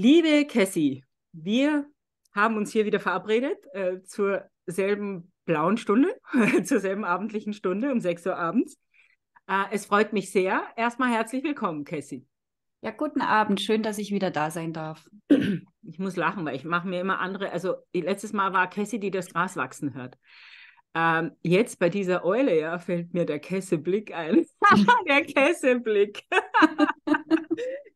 Liebe Cassie, wir haben uns hier wieder verabredet äh, zur selben blauen Stunde, zur selben abendlichen Stunde um 6 Uhr abends. Äh, es freut mich sehr. Erstmal herzlich willkommen, Cassie. Ja, guten Abend. Schön, dass ich wieder da sein darf. Ich muss lachen, weil ich mache mir immer andere. Also letztes Mal war Cassie, die das Gras wachsen hört. Ähm, jetzt bei dieser Eule ja, fällt mir der Kesseblick ein. der Käseblick.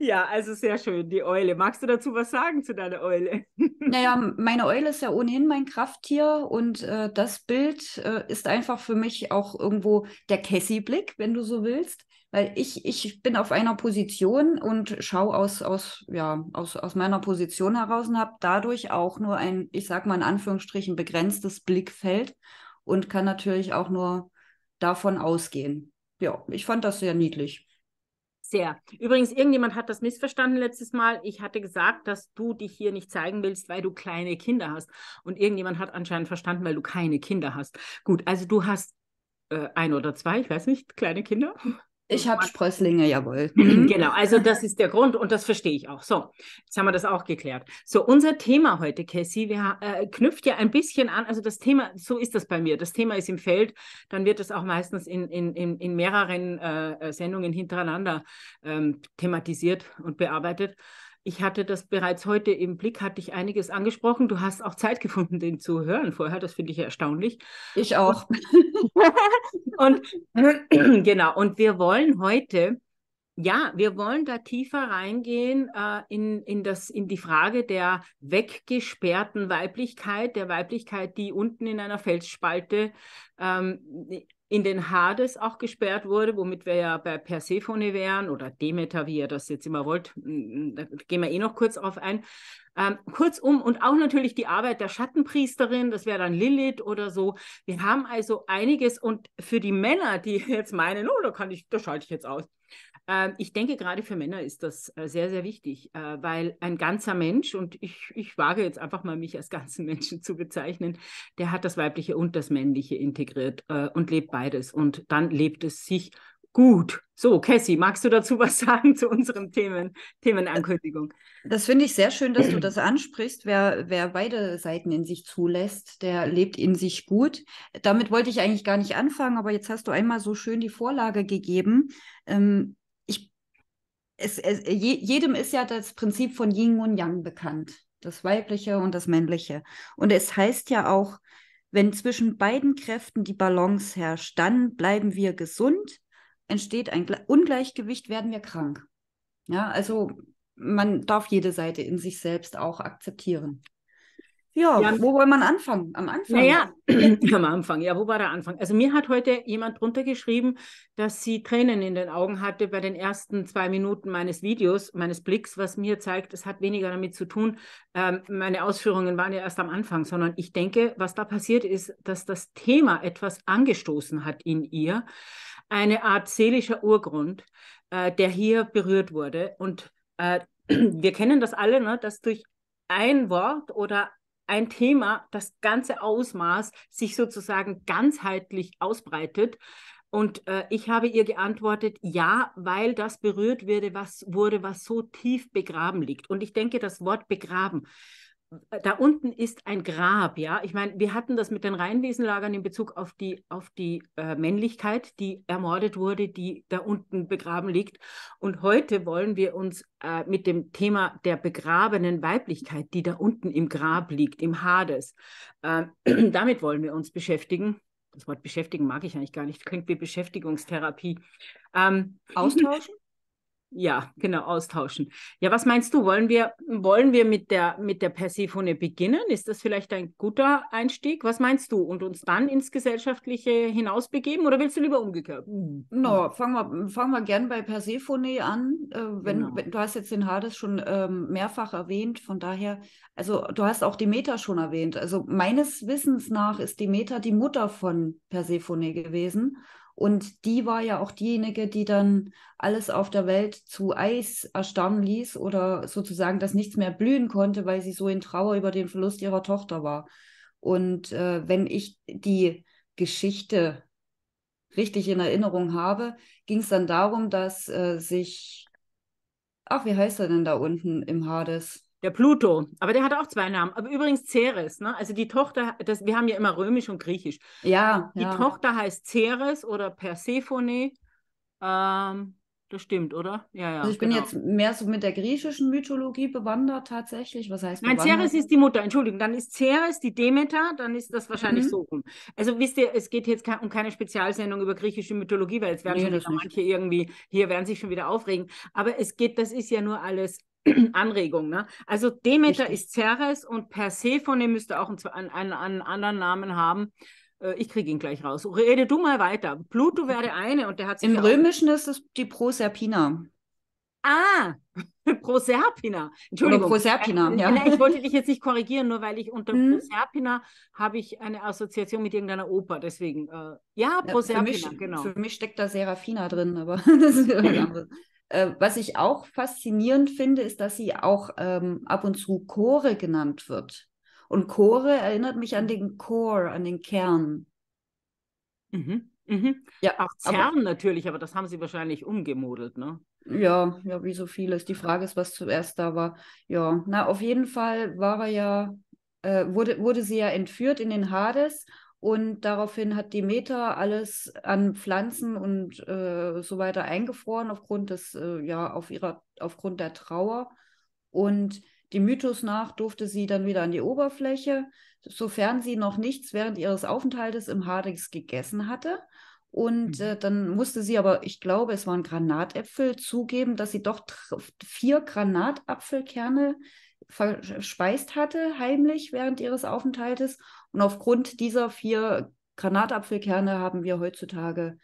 Ja, also sehr schön, die Eule. Magst du dazu was sagen zu deiner Eule? Naja, meine Eule ist ja ohnehin mein Krafttier und äh, das Bild äh, ist einfach für mich auch irgendwo der Cassie-Blick, wenn du so willst. Weil ich, ich bin auf einer Position und schaue aus, aus, ja, aus, aus meiner Position heraus und habe dadurch auch nur ein, ich sag mal in Anführungsstrichen, begrenztes Blickfeld und kann natürlich auch nur davon ausgehen. Ja, ich fand das sehr niedlich sehr. Übrigens, irgendjemand hat das missverstanden letztes Mal. Ich hatte gesagt, dass du dich hier nicht zeigen willst, weil du kleine Kinder hast. Und irgendjemand hat anscheinend verstanden, weil du keine Kinder hast. Gut, also du hast äh, ein oder zwei, ich weiß nicht, kleine Kinder. Ich habe Sprösslinge, jawohl. Mhm. genau, also das ist der Grund und das verstehe ich auch. So, jetzt haben wir das auch geklärt. So, unser Thema heute, Cassie, wir, äh, knüpft ja ein bisschen an, also das Thema, so ist das bei mir, das Thema ist im Feld, dann wird es auch meistens in, in, in, in mehreren äh, Sendungen hintereinander ähm, thematisiert und bearbeitet ich hatte das bereits heute im Blick, hatte ich einiges angesprochen. Du hast auch Zeit gefunden, den zu hören vorher. Das finde ich erstaunlich. Ich auch. und genau, und wir wollen heute, ja, wir wollen da tiefer reingehen äh, in, in, das, in die Frage der weggesperrten Weiblichkeit, der Weiblichkeit, die unten in einer Felsspalte ähm, in den Hades auch gesperrt wurde, womit wir ja bei Persephone wären oder Demeter, wie ihr das jetzt immer wollt. Hm, hm, da gehen wir eh noch kurz auf ein. Ähm, kurzum und auch natürlich die Arbeit der Schattenpriesterin, das wäre dann Lilith oder so. Wir haben also einiges und für die Männer, die jetzt meinen, oh, da kann ich, da schalte ich jetzt aus. Ähm, ich denke, gerade für Männer ist das äh, sehr, sehr wichtig, äh, weil ein ganzer Mensch, und ich, ich wage jetzt einfach mal, mich als ganzen Menschen zu bezeichnen, der hat das Weibliche und das Männliche integriert äh, und lebt beides. Und dann lebt es sich gut. So, Cassie, magst du dazu was sagen zu unseren Themen, Themenankündigung? Das finde ich sehr schön, dass du das ansprichst. Wer, wer beide Seiten in sich zulässt, der lebt in sich gut. Damit wollte ich eigentlich gar nicht anfangen, aber jetzt hast du einmal so schön die Vorlage gegeben. Ähm, es, es, jedem ist ja das Prinzip von Yin und Yang bekannt, das weibliche und das männliche. Und es heißt ja auch, wenn zwischen beiden Kräften die Balance herrscht, dann bleiben wir gesund, entsteht ein Ungleichgewicht, werden wir krank. Ja, also man darf jede Seite in sich selbst auch akzeptieren. Ja, ja, wo wollen wir anfangen? Am Anfang? Naja, am Anfang. Ja, wo war der Anfang? Also mir hat heute jemand drunter geschrieben, dass sie Tränen in den Augen hatte bei den ersten zwei Minuten meines Videos, meines Blicks, was mir zeigt, es hat weniger damit zu tun. Ähm, meine Ausführungen waren ja erst am Anfang, sondern ich denke, was da passiert ist, dass das Thema etwas angestoßen hat in ihr, eine Art seelischer Urgrund, äh, der hier berührt wurde. Und äh, wir kennen das alle, ne, dass durch ein Wort oder ein Thema das ganze Ausmaß sich sozusagen ganzheitlich ausbreitet. Und äh, ich habe ihr geantwortet, ja, weil das berührt wurde was, wurde, was so tief begraben liegt. Und ich denke, das Wort begraben da unten ist ein Grab, ja. Ich meine, wir hatten das mit den Rheinwesenlagern in Bezug auf die, auf die äh, Männlichkeit, die ermordet wurde, die da unten begraben liegt. Und heute wollen wir uns äh, mit dem Thema der begrabenen Weiblichkeit, die da unten im Grab liegt, im Hades, äh, damit wollen wir uns beschäftigen. Das Wort beschäftigen mag ich eigentlich gar nicht. Klingt wie Beschäftigungstherapie. Ähm, Austauschen? Ja, genau, austauschen. Ja, was meinst du? Wollen wir, wollen wir mit der, mit der Persephone beginnen? Ist das vielleicht ein guter Einstieg? Was meinst du? Und uns dann ins Gesellschaftliche hinausbegeben oder willst du lieber umgekehrt? No, fangen wir, fangen wir gern bei Persephone an. Äh, wenn, genau. wenn, du hast jetzt den Hades schon ähm, mehrfach erwähnt, von daher, also du hast auch Demeter schon erwähnt. Also meines Wissens nach ist Demeter die Mutter von Persephone gewesen. Und die war ja auch diejenige, die dann alles auf der Welt zu Eis erstarren ließ oder sozusagen, dass nichts mehr blühen konnte, weil sie so in Trauer über den Verlust ihrer Tochter war. Und äh, wenn ich die Geschichte richtig in Erinnerung habe, ging es dann darum, dass äh, sich, ach, wie heißt er denn da unten im Hades? der Pluto, aber der hat auch zwei Namen. Aber übrigens Ceres, ne? Also die Tochter, das, wir haben ja immer Römisch und Griechisch. Ja. Die ja. Tochter heißt Ceres oder Persephone. Ähm, das stimmt, oder? Ja, ja. Also ich genau. bin jetzt mehr so mit der griechischen Mythologie bewandert tatsächlich. Was heißt Nein, bewandert? Ceres ist die Mutter, Entschuldigung. Dann ist Ceres die Demeter, dann ist das wahrscheinlich mhm. so rum. Also wisst ihr, es geht jetzt um keine Spezialsendung über griechische Mythologie, weil jetzt werden nee, schon wieder manche irgendwie, hier werden sich schon wieder aufregen. Aber es geht, das ist ja nur alles Anregung. Ne? Also Demeter Richtig. ist Ceres und Persephone müsste auch einen, einen, einen anderen Namen haben. Äh, ich kriege ihn gleich raus. Rede du mal weiter. Pluto wäre eine und der hat sich. Im Römischen ist es die Proserpina. Ah, Proserpina. Entschuldigung. Oder Proserpina, äh, ja. Nein, ich wollte dich jetzt nicht korrigieren, nur weil ich unter hm. Proserpina habe ich eine Assoziation mit irgendeiner Oper. Deswegen, äh, ja, Proserpina, ja, für mich, genau. Für mich steckt da Serafina drin, aber das ist was anderes. Äh, was ich auch faszinierend finde, ist, dass sie auch ähm, ab und zu Chore genannt wird. Und Chore erinnert mich an den Chor, an den Kern. Mhm. Mhm. Ja, auch CERN aber, natürlich, aber das haben sie wahrscheinlich umgemodelt, ne? Ja, ja, wie so vieles. Die Frage ist, was zuerst da war. Ja, na, auf jeden Fall war er ja, äh, wurde, wurde sie ja entführt in den Hades und daraufhin hat die Meta alles an Pflanzen und äh, so weiter eingefroren aufgrund des, äh, ja, auf ihrer, aufgrund der Trauer. Und dem Mythos nach durfte sie dann wieder an die Oberfläche, sofern sie noch nichts während ihres Aufenthaltes im Hades gegessen hatte. Und mhm. äh, dann musste sie aber, ich glaube, es waren Granatäpfel, zugeben, dass sie doch vier Granatapfelkerne verspeist hatte, heimlich während ihres Aufenthaltes. Und aufgrund dieser vier Granatapfelkerne haben wir heutzutage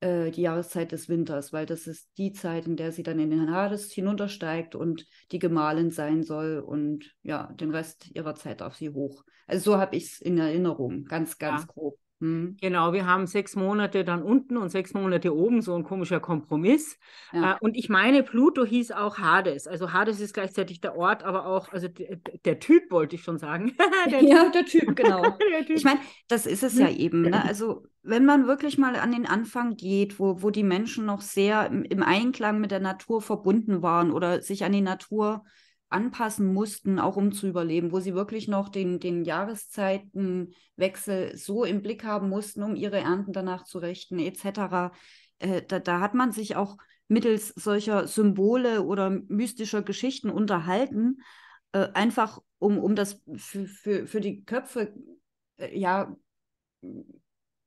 äh, die Jahreszeit des Winters, weil das ist die Zeit, in der sie dann in den Hades hinuntersteigt und die Gemahlin sein soll. Und ja, den Rest ihrer Zeit darf sie hoch. Also so habe ich es in Erinnerung, ganz, ganz ja. grob. Mhm. Genau, wir haben sechs Monate dann unten und sechs Monate oben, so ein komischer Kompromiss. Ja. Äh, und ich meine, Pluto hieß auch Hades. Also Hades ist gleichzeitig der Ort, aber auch, also der Typ wollte ich schon sagen. der ja, der Typ, genau. der typ. Ich meine, das ist es ja mhm. eben. Ne? Also wenn man wirklich mal an den Anfang geht, wo, wo die Menschen noch sehr im, Einklang mit der Natur verbunden waren oder sich an die Natur anpassen mussten, auch um zu überleben, wo sie wirklich noch den, den Jahreszeitenwechsel so im Blick haben mussten, um ihre Ernten danach zu richten, etc. Äh, da, da hat man sich auch mittels solcher Symbole oder mystischer Geschichten unterhalten, äh, einfach um, um das für, für, für die Köpfe äh, ja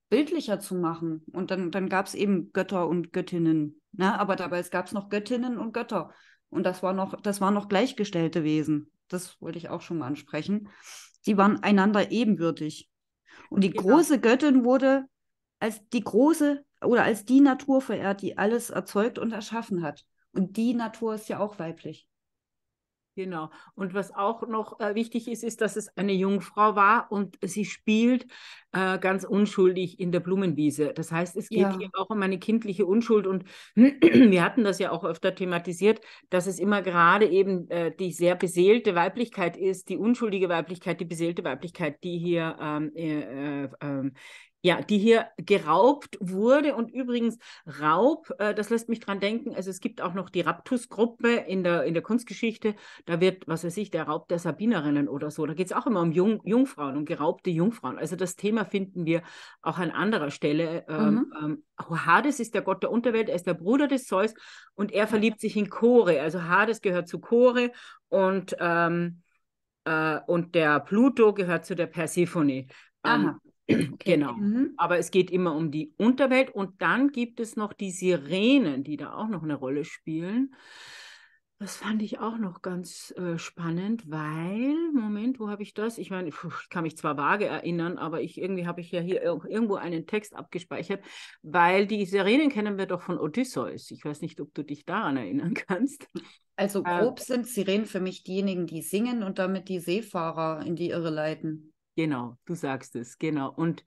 bildlicher zu machen. Und dann, dann gab es eben Götter und Göttinnen. Ne? Aber dabei gab es noch Göttinnen und Götter. Und das war noch, das waren noch gleichgestellte Wesen. Das wollte ich auch schon mal ansprechen. Sie waren einander ebenbürtig. Und die genau. große Göttin wurde als die große oder als die Natur verehrt, die alles erzeugt und erschaffen hat. Und die Natur ist ja auch weiblich. Genau. Und was auch noch äh, wichtig ist, ist, dass es eine Jungfrau war und sie spielt äh, ganz unschuldig in der Blumenwiese. Das heißt, es geht ja. hier auch um eine kindliche Unschuld. Und wir hatten das ja auch öfter thematisiert, dass es immer gerade eben äh, die sehr beseelte Weiblichkeit ist, die unschuldige Weiblichkeit, die beseelte Weiblichkeit, die hier ähm, äh, äh, ähm ja, die hier geraubt wurde. Und übrigens, Raub, äh, das lässt mich dran denken, also es gibt auch noch die Raptus-Gruppe in der, in der Kunstgeschichte. Da wird, was weiß ich, der Raub der Sabinerinnen oder so. Da geht es auch immer um Jung, Jungfrauen, um geraubte Jungfrauen. Also das Thema finden wir auch an anderer Stelle. Ähm, mhm. Ähm, Hades ist der Gott der Unterwelt, er ist der Bruder des Zeus und er verliebt sich in Chore. Also Hades gehört zu Chore und, ähm, äh, und der Pluto gehört zu der Persephone. Ähm, Aha. Genau. Mhm. Aber es geht immer um die Unterwelt und dann gibt es noch die Sirenen, die da auch noch eine Rolle spielen. Das fand ich auch noch ganz äh, spannend, weil, Moment, wo habe ich das? Ich meine, ich kann mich zwar vage erinnern, aber ich irgendwie habe ich ja hier ir irgendwo einen Text abgespeichert, weil die Sirenen kennen wir doch von Odysseus. Ich weiß nicht, ob du dich daran erinnern kannst. Also ähm, grob äh, sind Sirenen für mich diejenigen, die singen und damit die Seefahrer in die Irre leiten. Genau, du sagst es, genau. Und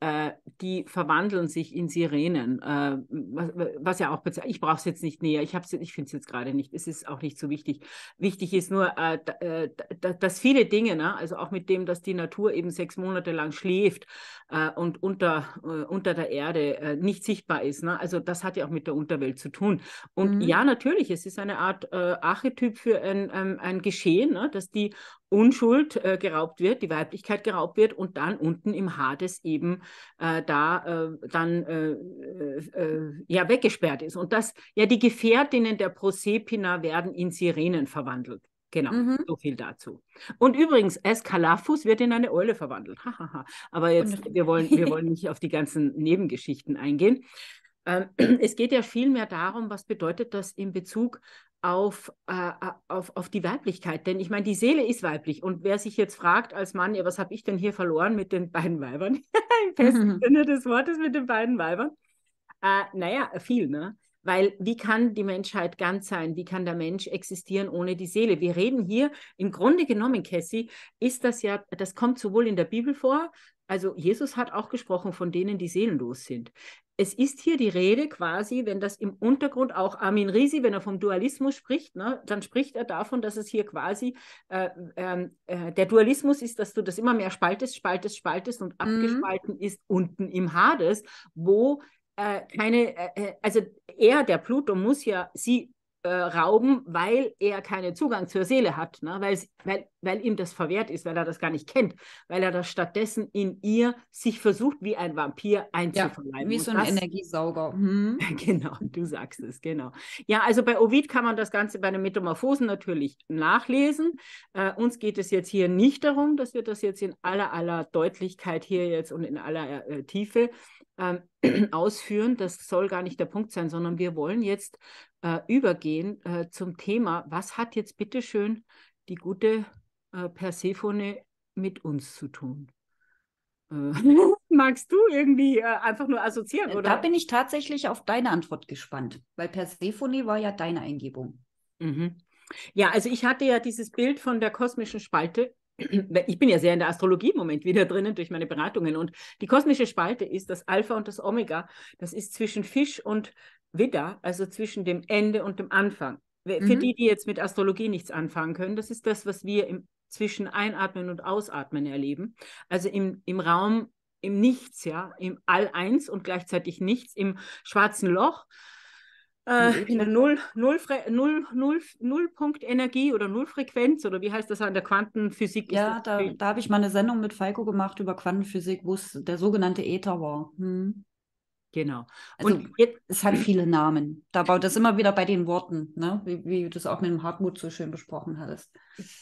äh, die verwandeln sich in Sirenen, äh, was, was, ja auch, ich brauche es jetzt nicht näher, ich, ich finde es jetzt gerade nicht, es ist auch nicht so wichtig. Wichtig ist nur, äh, äh, da, dass viele Dinge, ne, also auch mit dem, dass die Natur eben sechs Monate lang schläft äh, und unter, äh, unter der Erde nicht sichtbar ist, ne? also das hat ja auch mit der Unterwelt zu tun. Und mhm. ja, natürlich, es ist eine Art Archetyp für ein, ein, ähm, ein Geschehen, ne? dass die Unschuld äh, geraubt wird, die Weiblichkeit geraubt wird und dann unten im Hades eben äh, da äh, dann äh, äh, äh, ja weggesperrt ist. Und das, ja, die Gefährtinnen der Prosepina werden in Sirenen verwandelt. Genau, mhm. so viel dazu. Und übrigens, Eskalafus wird in eine Eule verwandelt. Aber jetzt, wir wollen, wir wollen nicht auf die ganzen Nebengeschichten eingehen. Ähm, es geht ja vielmehr darum, was bedeutet das in Bezug auf, äh, auf, auf die Weiblichkeit. Denn ich meine, die Seele ist weiblich. Und wer sich jetzt fragt als Mann, ja, was habe ich denn hier verloren mit den beiden Weibern? Im besten Sinne des Wortes mit den beiden Weibern. Äh, naja, viel, ne? Weil wie kann die Menschheit ganz sein? Wie kann der Mensch existieren ohne die Seele? Wir reden hier, im Grunde genommen, Cassie, ist das ja, das kommt sowohl in der Bibel vor, also Jesus hat auch gesprochen von denen, die seelenlos sind es ist hier die Rede quasi, wenn das im Untergrund auch Armin Risi, wenn er vom Dualismus spricht, ne, dann spricht er davon, dass es hier quasi äh, ähm, äh, der Dualismus ist, dass du das immer mehr spaltest, spaltest, spaltest und mhm. abgespalten ist unten im Hades, wo äh, keine, äh, äh, also er, der Pluto, muss ja sie äh, rauben, weil er keinen Zugang zur Seele hat, ne? weil, weil ihm das verwehrt ist, weil er das gar nicht kennt, weil er das stattdessen in ihr sich versucht, wie ein Vampir einzuverleiben. Ja, wie so ein das... Energiesauger. Hm. genau, du sagst es, genau. Ja, also bei Ovid kann man das Ganze bei den Metamorphosen natürlich nachlesen. Äh, uns geht es jetzt hier nicht darum, dass wir das jetzt in aller, aller Deutlichkeit hier jetzt und in aller äh, Tiefe ähm, ausführen. Das soll gar nicht der Punkt sein, sondern wir wollen jetzt äh, übergehen äh, zum Thema, was hat jetzt bitteschön die gute äh, Persephone mit uns zu tun? Äh, magst du irgendwie äh, einfach nur assoziieren, äh, oder? Da bin ich tatsächlich auf deine Antwort gespannt, weil Persephone war ja deine Eingebung. Mhm. Ja, also ich hatte ja dieses Bild von der kosmischen Spalte ich bin ja sehr in der Astrologie im Moment wieder drinnen durch meine Beratungen. Und die kosmische Spalte ist das Alpha und das Omega. Das ist zwischen Fisch und Widder, also zwischen dem Ende und dem Anfang. Für mhm. die, die jetzt mit Astrologie nichts anfangen können, das ist das, was wir im, zwischen Einatmen und Ausatmen erleben. Also im, im Raum, im Nichts, ja, im All-Eins und gleichzeitig Nichts, im schwarzen Loch äh, in der Null, Null, Null, Null, Nullpunktenergie oder Nullfrequenz oder wie heißt das an der Quantenphysik? Ja, da, da habe ich mal eine Sendung mit Falco gemacht über Quantenphysik, wo es der sogenannte Äther war. Hm. Genau. Also und jetzt, es hat viele Namen. Da baut das immer wieder bei den Worten, ne? wie, wie du das auch mit dem Hartmut so schön besprochen hattest.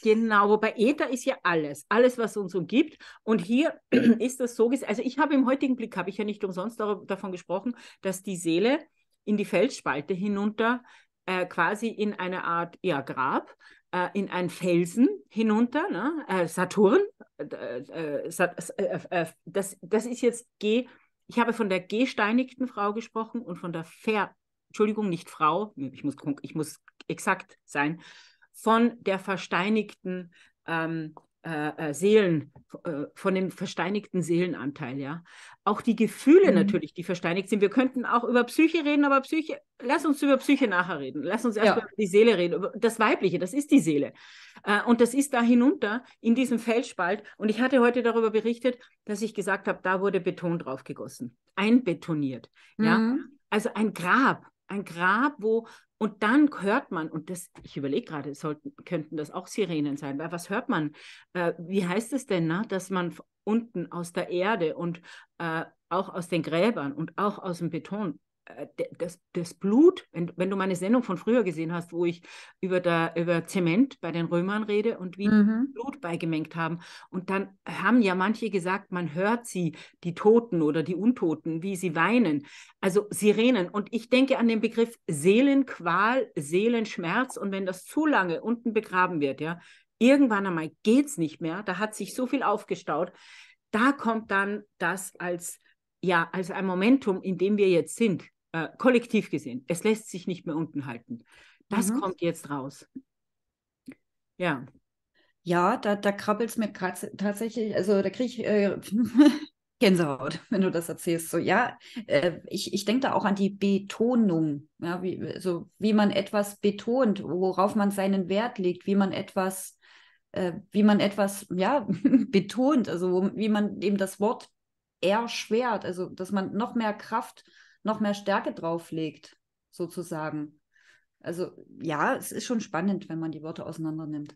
Genau, wobei Äther ist ja alles, alles, was uns umgibt. Und hier ist das so, also ich habe im heutigen Blick, habe ich ja nicht umsonst davon gesprochen, dass die Seele in die Felsspalte hinunter, äh, quasi in eine Art ja, Grab, äh, in einen Felsen hinunter, ne? äh, Saturn. Äh, äh, äh, das, das ist jetzt G. Ich habe von der gesteinigten Frau gesprochen und von der Ver, Entschuldigung, nicht Frau, ich muss, ich muss exakt sein, von der versteinigten ähm, äh, äh, Seelen, äh, von dem versteinigten Seelenanteil, ja. Auch die Gefühle mhm. natürlich, die versteinigt sind. Wir könnten auch über Psyche reden, aber Psyche, lass uns über Psyche nachher reden. Lass uns erstmal ja. über die Seele reden, über das Weibliche, das ist die Seele. Äh, und das ist da hinunter in diesem Felsspalt. Und ich hatte heute darüber berichtet, dass ich gesagt habe, da wurde Beton draufgegossen, einbetoniert, mhm. ja. Also ein Grab, ein Grab, wo und dann hört man, und das, ich überlege gerade, sollten, könnten das auch Sirenen sein, weil was hört man? Äh, wie heißt es denn, na, ne, dass man unten aus der Erde und äh, auch aus den Gräbern und auch aus dem Beton äh, das, das Blut, wenn, wenn du meine Sendung von früher gesehen hast, wo ich über, der, über Zement bei den Römern rede und wie mhm. Blut beigemengt haben. Und dann haben ja manche gesagt, man hört sie, die Toten oder die Untoten, wie sie weinen. Also Sirenen. Und ich denke an den Begriff Seelenqual, Seelenschmerz. Und wenn das zu lange unten begraben wird, ja, irgendwann einmal geht es nicht mehr. Da hat sich so viel aufgestaut. Da kommt dann das als ja, als ein Momentum, in dem wir jetzt sind äh, kollektiv gesehen. Es lässt sich nicht mehr unten halten. Das mhm. kommt jetzt raus. Ja. Ja, da, da krabbelt es mir tatsächlich, also da kriege ich äh, Gänsehaut, wenn du das erzählst. So, ja, äh, ich, ich denke da auch an die Betonung, ja, wie, so, wie man etwas betont, worauf man seinen Wert legt, wie man etwas, äh, wie man etwas, ja, betont, also wie man eben das Wort erschwert, also dass man noch mehr Kraft äh, noch mehr Stärke drauflegt, sozusagen. Also ja, es ist schon spannend, wenn man die Worte auseinander nimmt.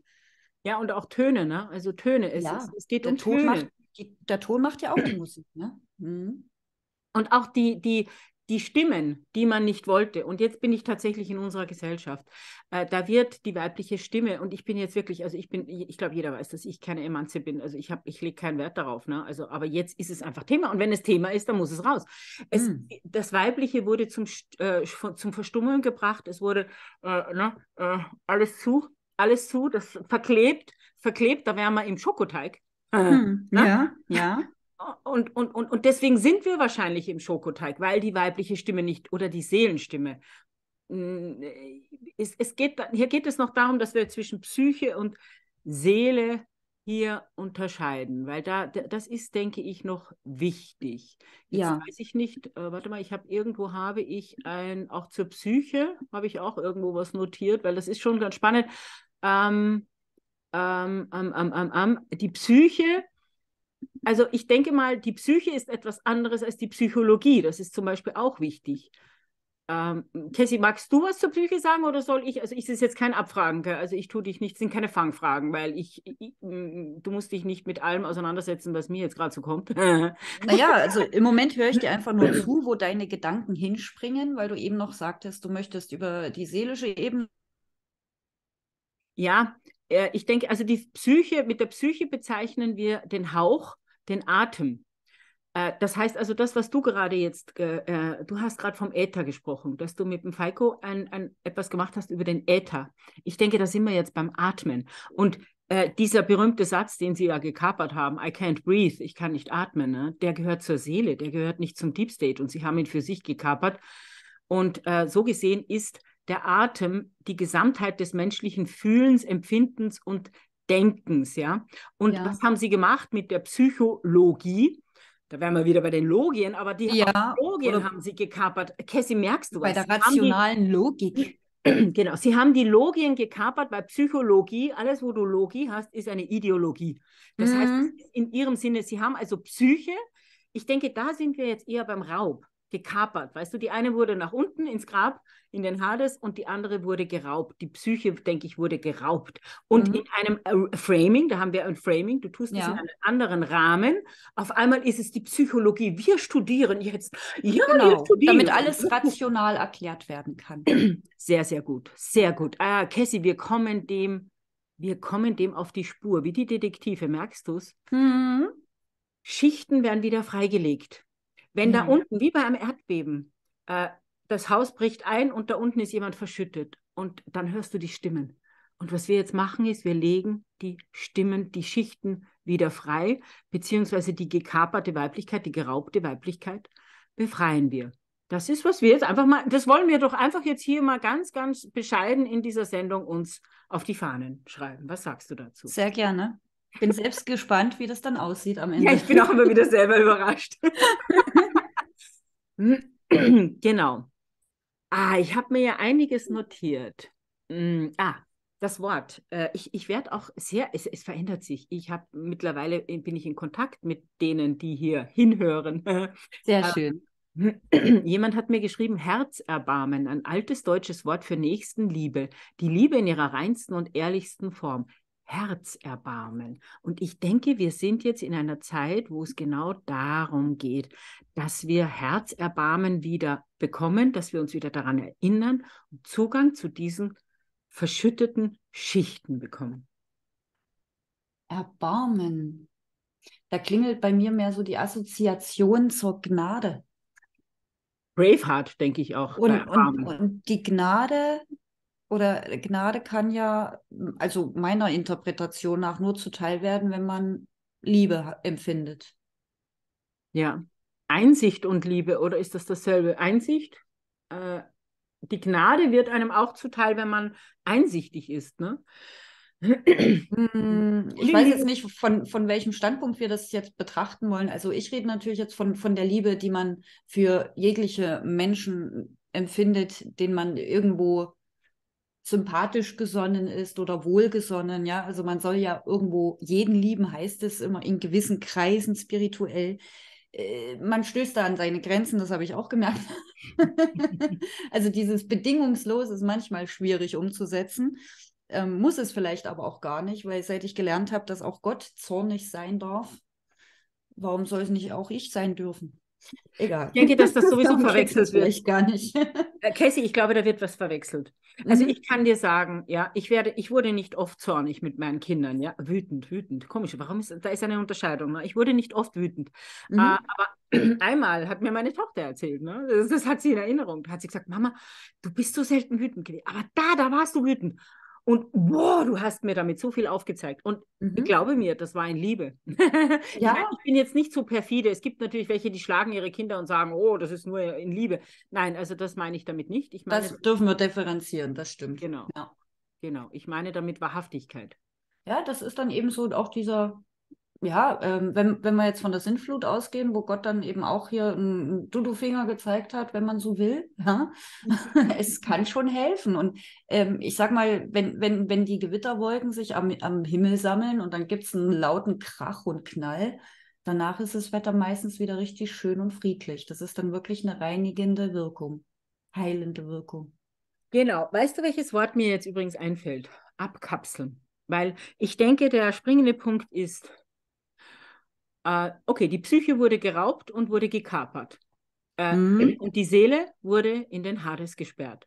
Ja, und auch Töne, ne? Also Töne. Es, ja, ist, es geht um Töne. Ton macht, die, der Ton macht ja auch die Musik, ne? Mhm. Und auch die, die, die Stimmen, die man nicht wollte. Und jetzt bin ich tatsächlich in unserer Gesellschaft. Äh, da wird die weibliche Stimme, und ich bin jetzt wirklich, also ich bin, ich glaube, jeder weiß, dass ich keine Emanze bin. Also ich habe, ich lege keinen Wert darauf. Ne? Also, aber jetzt ist es einfach Thema. Und wenn es Thema ist, dann muss es raus. Es, mhm. Das Weibliche wurde zum, äh, zum Verstummeln gebracht. Es wurde äh, ne, äh, alles zu, alles zu, das verklebt, verklebt, da wären wir im Schokoteig. Mhm. Ja, ja und, und, und, und deswegen sind wir wahrscheinlich im Schokoteig, weil die weibliche Stimme nicht oder die Seelenstimme. Hm, äh, es, es geht, hier geht es noch darum, dass wir zwischen Psyche und Seele hier unterscheiden, weil da das ist, denke ich, noch wichtig. Jetzt ja. weiß ich nicht, äh, warte mal, ich habe irgendwo habe ich ein auch zur Psyche habe ich auch irgendwo was notiert, weil das ist schon ganz spannend. Ähm, ähm, ähm, ähm, ähm die Psyche also ich denke mal, die Psyche ist etwas anderes als die Psychologie. Das ist zum Beispiel auch wichtig. Ähm, Cassie, magst du was zur Psyche sagen oder soll ich? Also ich ist jetzt kein Abfragen, gell? also ich tue dich nicht, sind keine Fangfragen, weil ich, ich, du musst dich nicht mit allem auseinandersetzen, was mir jetzt gerade so kommt. naja, also im Moment höre ich dir einfach nur zu, wo deine Gedanken hinspringen, weil du eben noch sagtest, du möchtest über die seelische Ebene. Ja, äh, ich denke, also die Psyche, mit der Psyche bezeichnen wir den Hauch, den Atem. Äh, das heißt also, das, was du gerade jetzt, äh, du hast gerade vom Äther gesprochen, dass du mit dem Falco ein, ein, etwas gemacht hast über den Äther. Ich denke, da sind wir jetzt beim Atmen. Und äh, dieser berühmte Satz, den Sie ja gekapert haben, I can't breathe, ich kann nicht atmen, ne? der gehört zur Seele, der gehört nicht zum Deep State und Sie haben ihn für sich gekapert. Und äh, so gesehen ist der Atem die Gesamtheit des menschlichen Fühlens, Empfindens und Denkens, ja. Und ja. was haben sie gemacht mit der Psychologie? Da wären wir wieder bei den Logien, aber die ja, Logien haben sie gekapert. Cassie, merkst du bei was? Bei der rationalen die, Logik. Genau, sie haben die Logien gekapert, weil Psychologie, alles, wo du Logie hast, ist eine Ideologie. Das mhm. heißt, in ihrem Sinne, sie haben also Psyche. Ich denke, da sind wir jetzt eher beim Raub gekapert. Weißt du, die eine wurde nach unten ins Grab, in den Hades und die andere wurde geraubt. Die Psyche, denke ich, wurde geraubt. Und mhm. in einem äh, Framing, da haben wir ein Framing, du tust ja. das in einem anderen Rahmen. Auf einmal ist es die Psychologie. Wir studieren jetzt. Ja, genau, wir studieren. Damit alles rational erklärt werden kann. Sehr, sehr gut. Sehr gut. Ah, Cassie, wir kommen dem, wir kommen dem auf die Spur, wie die Detektive, merkst du es? Mhm. Schichten werden wieder freigelegt. Wenn mhm. da unten, wie bei einem Erdbeben, äh, das Haus bricht ein und da unten ist jemand verschüttet und dann hörst du die Stimmen. Und was wir jetzt machen, ist, wir legen die Stimmen, die Schichten wieder frei, beziehungsweise die gekaperte Weiblichkeit, die geraubte Weiblichkeit befreien wir. Das ist, was wir jetzt einfach mal, das wollen wir doch einfach jetzt hier mal ganz, ganz bescheiden in dieser Sendung uns auf die Fahnen schreiben. Was sagst du dazu? Sehr gerne. Ich bin selbst gespannt, wie das dann aussieht am Ende. Ja, ich bin auch immer wieder selber überrascht. genau. Ah, ich habe mir ja einiges notiert. Mm, ah, das Wort. Äh, ich, ich werde auch sehr, es, es verändert sich. Ich habe mittlerweile bin ich in Kontakt mit denen, die hier hinhören. Sehr äh, schön. Jemand hat mir geschrieben, Herzerbarmen, ein altes deutsches Wort für Nächstenliebe, die Liebe in ihrer reinsten und ehrlichsten Form. Herzerbarmen. Und ich denke, wir sind jetzt in einer Zeit, wo es genau darum geht, dass wir Herzerbarmen wieder bekommen, dass wir uns wieder daran erinnern und Zugang zu diesen verschütteten Schichten bekommen. Erbarmen. Da klingelt bei mir mehr so die Assoziation zur Gnade. Braveheart, denke ich auch. Und, und, und die Gnade oder äh, Gnade kann ja, hm, also meiner Interpretation nach, nur zuteil werden, wenn man Liebe empfindet. Ja, Einsicht und Liebe, oder ist das dasselbe? Einsicht? Äh, die Gnade wird einem auch zuteil, wenn man einsichtig ist, ne? Hm, ich weiß jetzt nicht, von, von welchem Standpunkt wir das jetzt betrachten wollen. Also ich rede natürlich jetzt von, von der Liebe, die man für jegliche Menschen empfindet, den man irgendwo sympathisch gesonnen ist oder wohlgesonnen. Ja, also man soll ja irgendwo jeden lieben, heißt es immer in gewissen Kreisen spirituell. Äh, man stößt da an seine Grenzen, das habe ich auch gemerkt. also dieses Bedingungslos ist manchmal schwierig umzusetzen, ähm, muss es vielleicht aber auch gar nicht, weil seit ich gelernt habe, dass auch Gott zornig sein darf, warum soll es nicht auch ich sein dürfen? Egal. Ich denke, dass das, das sowieso verwechselt wird. Ich gar nicht. Äh, Cassie, ich glaube, da wird was verwechselt. Also mhm. ich kann dir sagen, ja, ich werde, ich wurde nicht oft zornig mit meinen Kindern, ja, wütend, wütend. Komisch, warum ist, da ist eine Unterscheidung. Ne? Ich wurde nicht oft wütend. Mhm. Äh, aber einmal hat mir meine Tochter erzählt, ne? das, das, hat sie in Erinnerung. Da hat sie gesagt, Mama, du bist so selten wütend gewesen. Aber da, da warst du wütend. Und boah, du hast mir damit so viel aufgezeigt. Und mhm. glaube mir, das war in Liebe. ja. Ich, bin jetzt nicht so perfide. Es gibt natürlich welche, die schlagen ihre Kinder und sagen, oh, das ist nur in Liebe. Nein, also das meine ich damit nicht. Ich meine, das dürfen wir differenzieren, das stimmt. Genau. Ja. Genau. Ich meine damit Wahrhaftigkeit. Ja, das ist dann eben so auch dieser ja, ähm, wenn, wenn wir jetzt von der Sintflut ausgehen, wo Gott dann eben auch hier einen Dudufinger gezeigt hat, wenn man so will, ja, ne? mhm. es kann schon helfen. Und ähm, ich sag mal, wenn, wenn, wenn die Gewitterwolken sich am, am Himmel sammeln und dann gibt es einen lauten Krach und Knall, danach ist das Wetter meistens wieder richtig schön und friedlich. Das ist dann wirklich eine reinigende Wirkung, heilende Wirkung. Genau. Weißt du, welches Wort mir jetzt übrigens einfällt? Abkapseln. Weil ich denke, der springende Punkt ist, äh, okay, die Psyche wurde geraubt und wurde gekapert. Äh, mhm. Und die Seele wurde in den Hades gesperrt.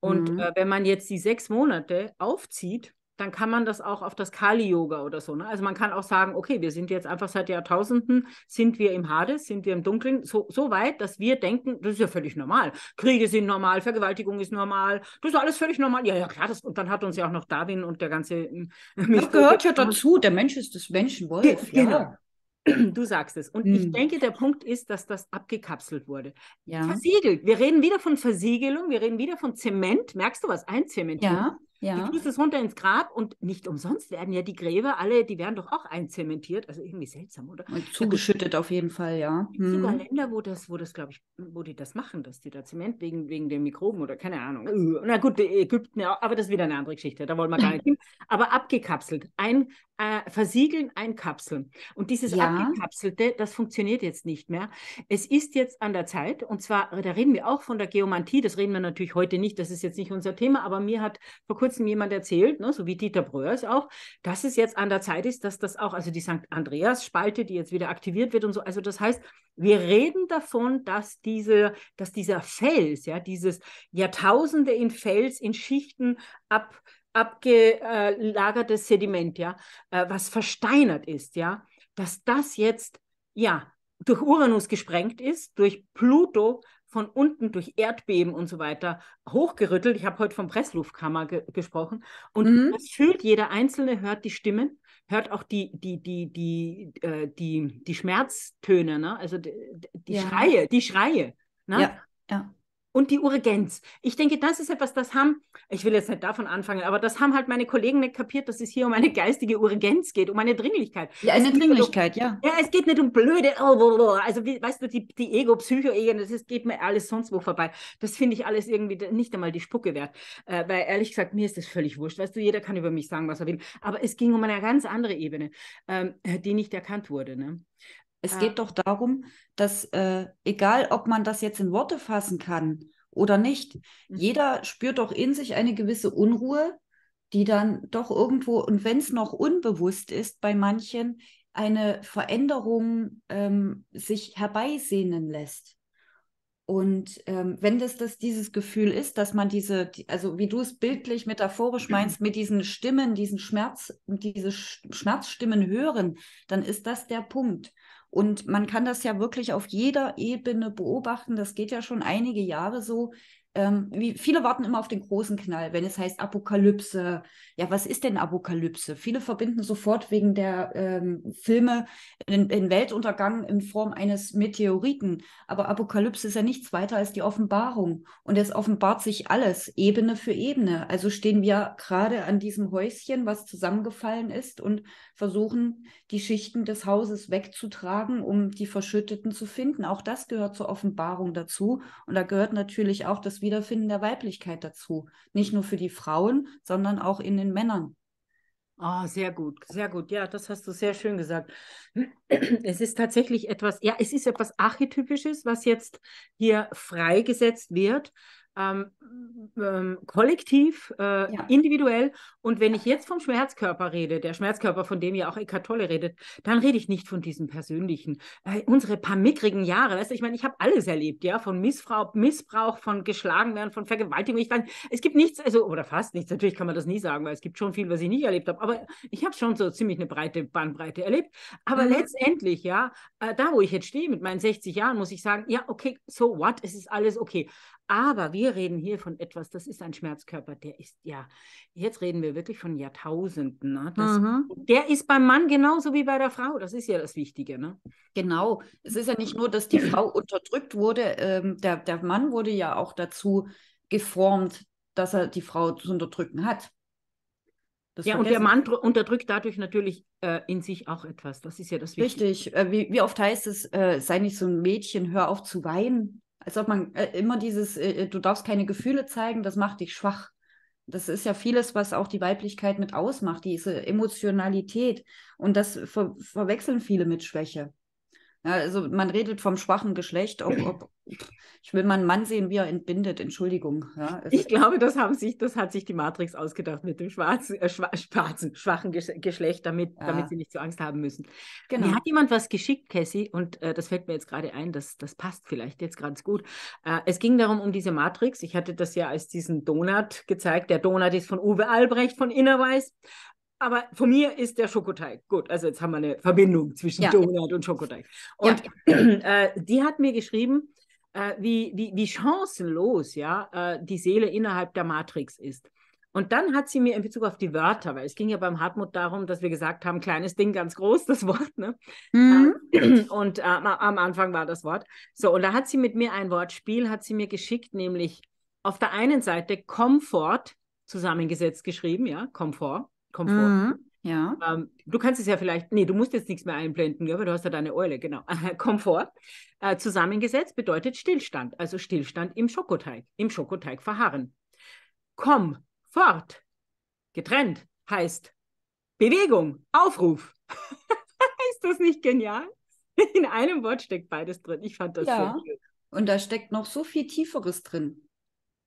Und mhm. äh, wenn man jetzt die sechs Monate aufzieht, dann kann man das auch auf das Kali-Yoga oder so. Ne? Also man kann auch sagen, okay, wir sind jetzt einfach seit Jahrtausenden, sind wir im Hades, sind wir im Dunkeln, so, so weit, dass wir denken, das ist ja völlig normal. Kriege sind normal, Vergewaltigung ist normal, das ist alles völlig normal. Ja, ja, klar, das, und dann hat uns ja auch noch Darwin und der ganze... Äh, das gehört ja dazu, der Mensch ist des Menschen Wolf. Genau. Du sagst es. Und hm. ich mhm. denke, der Punkt ist, dass das abgekapselt wurde. Ja. Versiegelt. Wir reden wieder von Versiegelung, wir reden wieder von Zement. Merkst du was? Ein Zement. Ja. Ja. Die kriegst es runter ins Grab und nicht umsonst werden ja die Gräber alle, die werden doch auch einzementiert. Also irgendwie seltsam, oder? Und also zugeschüttet auf jeden Fall, ja. Es gibt sogar hm. Länder, wo das, wo das, glaube ich, wo die das machen, dass die da Zement wegen, wegen den Mikroben oder keine Ahnung. Äh. Na gut, Ägypten, ja, aber das ist wieder eine andere Geschichte, da wollen wir gar nicht hin. Aber abgekapselt, ein, äh, versiegeln, einkapseln. Und dieses ja. Abgekapselte, das funktioniert jetzt nicht mehr. Es ist jetzt an der Zeit, und zwar, da reden wir auch von der Geomantie, das reden wir natürlich heute nicht, das ist jetzt nicht unser Thema, aber mir hat vor kurzem kurzem jemand erzählt, ne, so wie Dieter Bröhr es auch, dass es jetzt an der Zeit ist, dass das auch, also die St. Andreas-Spalte, die jetzt wieder aktiviert wird und so, also das heißt, wir reden davon, dass, diese, dass dieser Fels, ja, dieses Jahrtausende in Fels, in Schichten ab, abgelagertes Sediment, ja, äh, was versteinert ist, ja, dass das jetzt, ja, durch Uranus gesprengt ist, durch Pluto von unten durch Erdbeben und so weiter hochgerüttelt. Ich habe heute vom Pressluftkammer ge gesprochen. Und mhm. das fühlt jeder Einzelne, hört die Stimmen, hört auch die, die, die, die, äh, die, die Schmerztöne, ne? also die, die ja. Schreie, die Schreie. Ne? Ja. Ja und die Urgenz. Ich denke, das ist etwas, das haben, ich will jetzt nicht davon anfangen, aber das haben halt meine Kollegen nicht kapiert, dass es hier um eine geistige Urgenz geht, um eine Dringlichkeit. Ja, eine Dringlichkeit, um, ja. Ja, es geht nicht um blöde, also wie, weißt du, die, die ego psycho ego das geht mir alles sonst wo vorbei. Das finde ich alles irgendwie nicht einmal die Spucke wert, äh, weil ehrlich gesagt, mir ist das völlig wurscht. Weißt du, jeder kann über mich sagen, was er will, aber es ging um eine ganz andere Ebene, ähm, die nicht erkannt wurde. Ne? Es ja. geht doch darum, dass äh, egal, ob man das jetzt in Worte fassen kann oder nicht, mhm. jeder spürt doch in sich eine gewisse Unruhe, die dann doch irgendwo, und wenn es noch unbewusst ist bei manchen, eine Veränderung ähm, sich herbeisehnen lässt. Und ähm, wenn das, das dieses Gefühl ist, dass man diese, also wie du es bildlich, metaphorisch meinst, mit diesen Stimmen, diesen Schmerz, diese Schmerzstimmen hören, dann ist das der Punkt. Und man kann das ja wirklich auf jeder Ebene beobachten. Das geht ja schon einige Jahre so, ähm, wie, viele warten immer auf den großen Knall, wenn es heißt Apokalypse. Ja, was ist denn Apokalypse? Viele verbinden sofort wegen der ähm, Filme den, Weltuntergang in Form eines Meteoriten. Aber Apokalypse ist ja nichts weiter als die Offenbarung. Und es offenbart sich alles, Ebene für Ebene. Also stehen wir gerade an diesem Häuschen, was zusammengefallen ist, und versuchen, die Schichten des Hauses wegzutragen, um die Verschütteten zu finden. Auch das gehört zur Offenbarung dazu. Und da gehört natürlich auch das Wiederfinden der Weiblichkeit dazu. Nicht mhm. nur für die Frauen, sondern auch in den Männern. Ah, oh, sehr gut, sehr gut. Ja, das hast du sehr schön gesagt. Es ist tatsächlich etwas, ja, es ist etwas Archetypisches, was jetzt hier freigesetzt wird ähm, ähm, kollektiv, äh, ja. individuell. Und wenn ich jetzt vom Schmerzkörper rede, der Schmerzkörper, von dem ja auch Eckart Tolle redet, dann rede ich nicht von diesem persönlichen. Äh, unsere paar mickrigen Jahre, weißt du, ich meine, ich habe alles erlebt, ja, von Missbrauch, Missbrauch, von geschlagen werden, von Vergewaltigung. Ich meine, es gibt nichts, also, oder fast nichts, natürlich kann man das nie sagen, weil es gibt schon viel, was ich nicht erlebt habe, aber ich habe schon so ziemlich eine breite Bandbreite erlebt. Aber mhm. letztendlich, ja, äh, da wo ich jetzt stehe mit meinen 60 Jahren, muss ich sagen, ja, okay, so what, es ist alles okay. Aber wir reden hier von etwas, das ist ein Schmerzkörper, der ist ja, jetzt reden wir wirklich von Jahrtausenden. Ne? Das, mhm. Der ist beim Mann genauso wie bei der Frau, das ist ja das Wichtige. Ne? Genau, es ist ja nicht nur, dass die Frau unterdrückt wurde, ähm, der, der Mann wurde ja auch dazu geformt, dass er die Frau zu unterdrücken hat. Das ja, und der Mann unterdrückt dadurch natürlich äh, in sich auch etwas. Das ist ja das Wichtige. Richtig. Äh, wie, wie, oft heißt es, äh, sei nicht so ein Mädchen, hör auf zu weinen. Als ob man äh, immer dieses, äh, äh, du darfst keine Gefühle zeigen, das macht dich schwach. Das ist ja vieles, was auch die Weiblichkeit mit ausmacht, diese Emotionalität. Und das ver verwechseln viele mit Schwäche. Ne, also man redet vom schwachen Geschlecht. Ob, ob, ich will meinen Mann sehen, wie er entbindet. Entschuldigung. Ja, also ich glaube, das, haben sich, das hat sich die Matrix ausgedacht mit dem schwarzen, äh, schwarzen schwachen Geschlecht, damit, ja. damit sie nicht so Angst haben müssen. Genau. Mir hat jemand was geschickt, Cassie, und äh, das fällt mir jetzt gerade ein, das, das passt vielleicht jetzt ganz gut. Äh, es ging darum, um diese Matrix. Ich hatte das ja als diesen Donut gezeigt. Der Donut ist von Uwe Albrecht von Innerweis aber von mir ist der Schokoteig. Gut, also jetzt haben wir eine Verbindung zwischen ja. Donut und Schokoteig. Und ja. äh, die hat mir geschrieben, äh, wie, wie, wie chancenlos ja, äh, die Seele innerhalb der Matrix ist. Und dann hat sie mir in Bezug auf die Wörter, weil es ging ja beim Hartmut darum, dass wir gesagt haben, kleines Ding, ganz groß, das Wort. Ne? Mhm. Äh, und äh, am Anfang war das Wort. So, und da hat sie mit mir ein Wortspiel, hat sie mir geschickt, nämlich auf der einen Seite Komfort zusammengesetzt geschrieben, ja, Komfort. Komfort. Mhm, ja. Ähm, du kannst es ja vielleicht, nee, du musst jetzt nichts mehr einblenden, ja, weil du hast ja deine Eule, genau. Komfort. Äh, zusammengesetzt bedeutet Stillstand, also Stillstand im Schokoteig, im Schokoteig verharren. Komm, fort. Getrennt heißt Bewegung, Aufruf. Ist das nicht genial? In einem Wort steckt beides drin. Ich fand das ja. so schön. Und da steckt noch so viel Tieferes drin.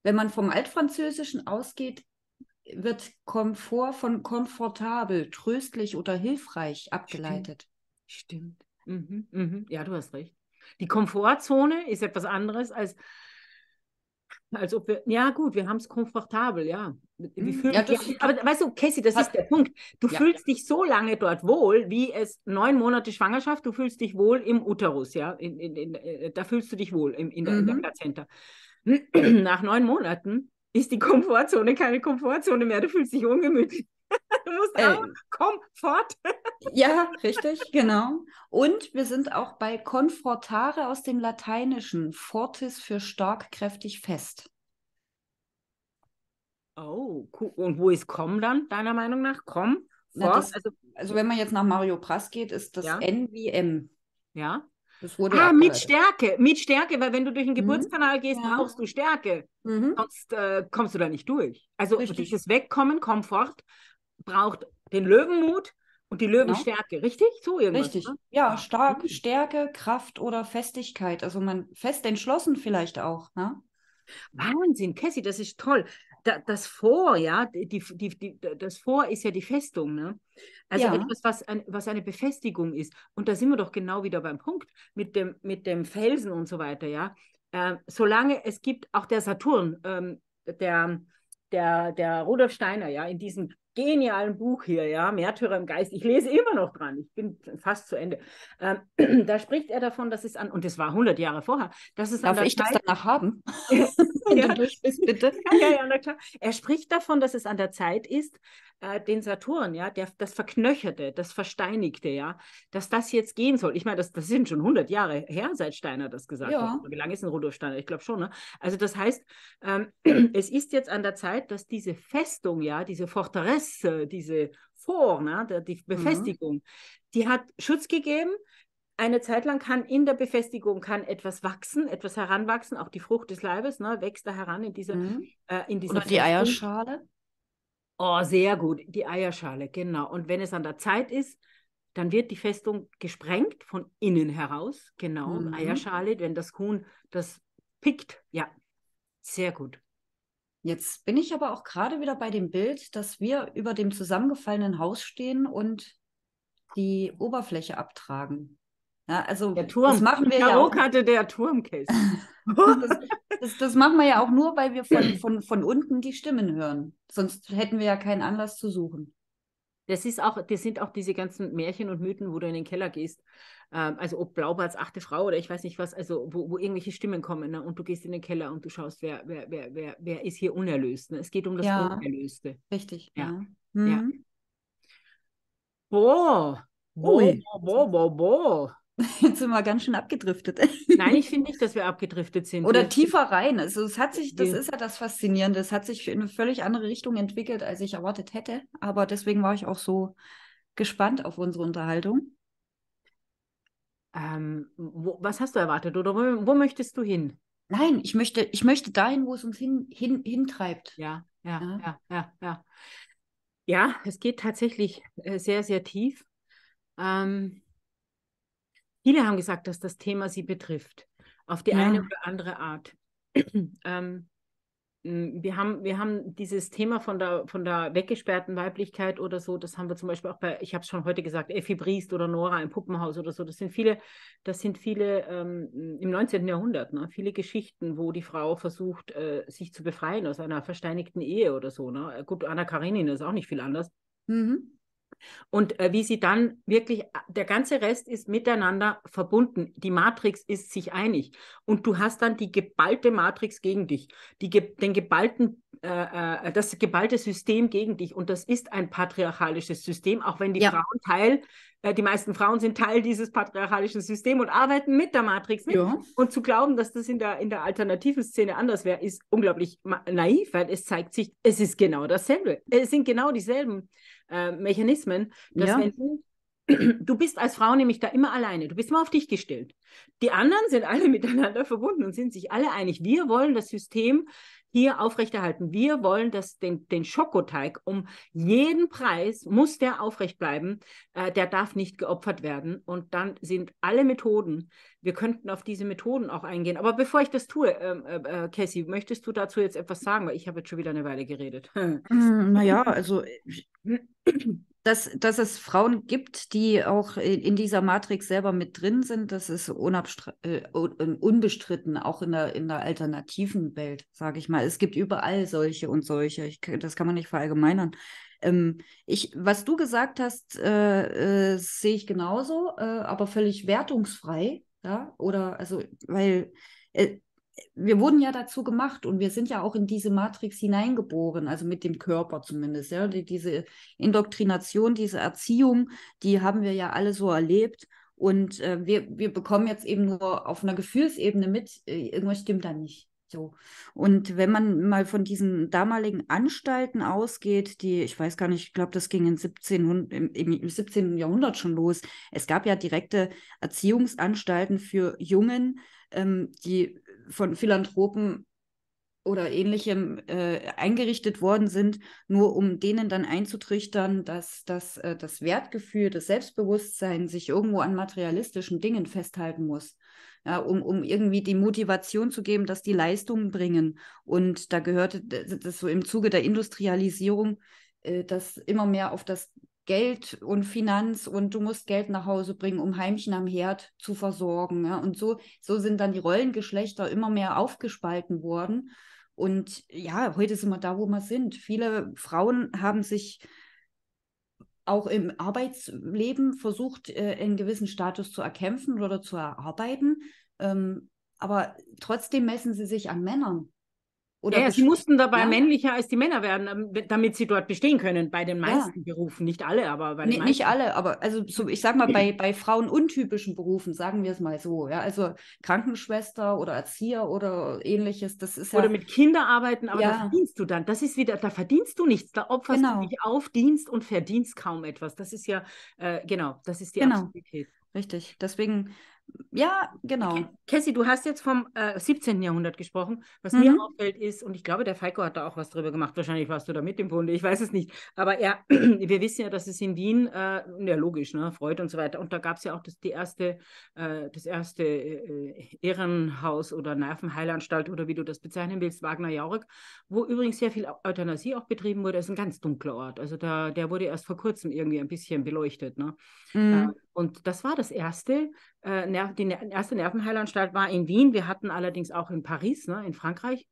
Wenn man vom Altfranzösischen ausgeht, wird Komfort von komfortabel, tröstlich oder hilfreich abgeleitet. Stimmt. Stimmt. Mhm. Mhm. Ja, du hast recht. Die Komfortzone ist etwas anderes als als ob wir, ja gut, wir haben es komfortabel, ja. Mhm. ja das, aber weißt du, Cassie, das ist der Punkt. Du ja. fühlst dich so lange dort wohl, wie es neun Monate Schwangerschaft, du fühlst dich wohl im Uterus, ja. In, in, in, äh, da fühlst du dich wohl in, der, mhm. in der Plazenta. Nach neun Monaten ist die Komfortzone keine Komfortzone mehr. Du fühlst dich ungemütlich. Du musst äh, auch Komfort. ja, richtig, genau. Und wir sind auch bei Konfortare aus dem Lateinischen. Fortis für stark, kräftig, fest. Oh, cool. und wo ist komm dann, deiner Meinung nach? Komm, Na, das, also, also, wenn man jetzt nach Mario Prass geht, ist das ja. N wie M. Ja ah, mit Stärke, mit Stärke, weil wenn du durch den mhm. Geburtskanal gehst, ja. brauchst du Stärke. Mhm. Sonst äh, kommst du da nicht durch. Also richtig. Wegkommen, Komfort braucht den Löwenmut und die genau. Löwenstärke, ja. richtig? So irgendwas, richtig. Ne? Ja, stark, mhm. Stärke, Kraft oder Festigkeit. Also man fest entschlossen vielleicht auch. Ne? Wahnsinn, Cassie, das ist toll da, das Vor, ja, die, die, die, das Vor ist ja die Festung, ne? Also ja. etwas, was, ein, was eine Befestigung ist. Und da sind wir doch genau wieder beim Punkt mit dem, mit dem Felsen und so weiter, ja. Äh, solange es gibt, auch der Saturn, ähm, der, der, der Rudolf Steiner, ja, in diesem genialen Buch hier, ja, Märtyrer im Geist. Ich lese immer noch dran, ich bin fast zu Ende. Ähm, da spricht er davon, dass es an, und das war 100 Jahre vorher, dass es Darf an der ich Zeit, das danach haben? ja. du durch bist, bitte. ja, ja, na klar. Er spricht davon, dass es an der Zeit ist, äh, den Saturn, ja, der, das Verknöcherte, das Versteinigte, ja, dass das jetzt gehen soll. Ich meine, das, das sind schon 100 Jahre her, seit Steiner das gesagt ja. hat. Wie lange ist denn Rudolf Steiner? Ich glaube schon. Ne? Also das heißt, ähm, es ist jetzt an der Zeit, dass diese Festung, ja, diese Forteresse, diese Vor, ne, die mhm. Befestigung, mhm. die hat Schutz gegeben, eine Zeit lang kann in der Befestigung kann etwas wachsen, etwas heranwachsen, auch die Frucht des Leibes ne, wächst da heran in dieser mhm. äh, in dieser Oder die Festung. Eierschale. Oh, sehr gut, die Eierschale, genau. Und wenn es an der Zeit ist, dann wird die Festung gesprengt von innen heraus, genau. Mhm. Eierschale, wenn das Huhn das pickt, ja, sehr gut. Jetzt bin ich aber auch gerade wieder bei dem Bild, dass wir über dem zusammengefallenen Haus stehen und die Oberfläche abtragen. Ja, also der Turm. das machen wir ja. Auch. hatte der Turmcase. das, das, machen wir ja auch nur, weil wir von, von, von unten die Stimmen hören. Sonst hätten wir ja keinen Anlass zu suchen. Das ist auch, das sind auch diese ganzen Märchen und Mythen, wo du in den Keller gehst. Ähm, also ob Blaubarts achte Frau oder ich weiß nicht was, also wo, wo irgendwelche Stimmen kommen ne? und du gehst in den Keller und du schaust, wer, wer, wer, wer, wer ist hier unerlöst. Ne? Es geht um das ja, Unerlöste. Richtig, ja. ja. Mhm. ja. Boah. Boah, boah, boah, boah. Jetzt sind wir ganz schön abgedriftet. Nein, ich finde nicht, dass wir abgedriftet sind. Oder tiefer rein. Also es hat sich, das ist ja das Faszinierende, es hat sich in eine völlig andere Richtung entwickelt, als ich erwartet hätte. Aber deswegen war ich auch so gespannt auf unsere Unterhaltung. Ähm, wo, was hast du erwartet oder wo, wo, möchtest du hin? Nein, ich möchte, ich möchte dahin, wo es uns hin, hin, hintreibt. Ja, ja, ja, ja, ja, ja. Ja, es geht tatsächlich äh, sehr, sehr tief. Ähm, Viele haben gesagt, dass das Thema sie betrifft, auf die ja. eine oder andere Art. ähm, hm, wir haben, wir haben dieses Thema von der, von der weggesperrten Weiblichkeit oder so, das haben wir zum Beispiel auch bei, ich habe es schon heute gesagt, Effi Briest oder Nora im Puppenhaus oder so, das sind viele, das sind viele ähm, im 19. Jahrhundert, ne, viele Geschichten, wo die Frau versucht, äh, sich zu befreien aus einer versteinigten Ehe oder so. Ne? Gut, Anna Karenina ist auch nicht viel anders. Mhm. Und äh, wie sie dann wirklich, äh, der ganze Rest ist miteinander verbunden. Die Matrix ist sich einig. Und du hast dann die geballte Matrix gegen dich, die, den geballten, äh, äh, das geballte System gegen dich. Und das ist ein patriarchalisches System, auch wenn die ja. Frauen Teil, äh, die meisten Frauen sind Teil dieses patriarchalischen Systems und arbeiten mit der Matrix mit. Ja. Und zu glauben, dass das in der, in der alternativen Szene anders wäre, ist unglaublich naiv, weil es zeigt sich, es ist genau dasselbe. Es sind genau dieselben äh, Mechanismen, dass ja. wenn du du bist als Frau nämlich da immer alleine. Du bist immer auf dich gestellt. Die anderen sind alle miteinander verbunden und sind sich alle einig. Wir wollen das System hier aufrechterhalten. Wir wollen das, den, den Schokoteig um jeden Preis, muss der aufrecht bleiben. Äh, der darf nicht geopfert werden. Und dann sind alle Methoden, wir könnten auf diese Methoden auch eingehen. Aber bevor ich das tue, ähm, äh, äh, Cassie, möchtest du dazu jetzt etwas sagen? Weil ich habe jetzt schon wieder eine Weile geredet. Mm, naja, also dass, dass es Frauen gibt, die auch in dieser Matrix selber mit drin sind, das ist äh, unbestritten, auch in der, in der alternativen Welt, sage ich mal es gibt überall solche und solche. Ich, das kann man nicht verallgemeinern. Ähm, ich, was du gesagt hast, äh, äh, sehe ich genauso, äh, aber völlig wertungsfrei. Ja, oder also, weil äh, wir wurden ja dazu gemacht und wir sind ja auch in diese Matrix hineingeboren, also mit dem Körper zumindest. Ja, diese Indoktrination, diese Erziehung, die haben wir ja alle so erlebt. Und äh, wir, wir bekommen jetzt eben nur auf einer Gefühlsebene mit, äh, irgendwas stimmt da nicht. So. Und wenn man mal von diesen damaligen Anstalten ausgeht, die, ich weiß gar nicht, ich glaube, das ging in 17, im, im 17. Jahrhundert schon los. Es gab ja direkte Erziehungsanstalten für Jungen, ähm, die von Philanthropen oder ähnlichem äh, eingerichtet worden sind, nur um denen dann einzutrichtern, dass, dass äh, das Wertgefühl, das Selbstbewusstsein sich irgendwo an materialistischen Dingen festhalten muss ja, um, um irgendwie die Motivation zu geben, dass die Leistungen bringen. Und da gehörte das so im Zuge der Industrialisierung, äh, dass immer mehr auf das Geld und Finanz und du musst Geld nach Hause bringen, um Heimchen am Herd zu versorgen. Ja. Und so, so sind dann die Rollengeschlechter immer mehr aufgespalten worden. Und ja, heute sind wir da, wo wir sind. Viele Frauen haben sich auch im Arbeitsleben versucht, äh, einen gewissen Status zu erkämpfen oder zu erarbeiten. Ähm, aber trotzdem messen sie sich an Männern. Oder ja, sie mussten dabei ja. männlicher als die Männer werden, ähm, damit sie dort bestehen können. Bei den meisten ja. Berufen, nicht alle, aber bei den nee, meisten. Nicht alle, aber also so, ich sag mal, bei, bei Frauen untypischen Berufen, sagen wir es mal so, ja, also Krankenschwester oder Erzieher oder ähnliches, das ist ja. Oder mit Kindern arbeiten, aber da verdienst du dann. Das ist wieder, da verdienst du nichts, da opferst genau. du dich auf, dienst und verdienst kaum etwas. Das ist ja, äh, genau, das ist die genau. Absolutität. Richtig. Deswegen ja, genau. Cassie, du hast jetzt vom äh, 17. Jahrhundert gesprochen. Was mhm. mir auffällt ist, und ich glaube, der Falco hat da auch was drüber gemacht. Wahrscheinlich warst du da mit im Bunde, ich weiß es nicht. Aber er, wir wissen ja, dass es in Wien, äh, ja logisch, ne, Freud und so weiter. Und da gab es ja auch das, die erste, äh, das erste äh, Ehrenhaus oder Nervenheilanstalt oder wie du das bezeichnen willst, Wagner Jaurek, wo übrigens sehr viel Euthanasie auch betrieben wurde. Das ist ein ganz dunkler Ort. Also da, der wurde erst vor kurzem irgendwie ein bisschen beleuchtet. Ne? Mhm. Ähm, und das war das erste. Äh, die erste Nervenheilanstalt war in Wien. Wir hatten allerdings auch in Paris, ne, in Frankreich,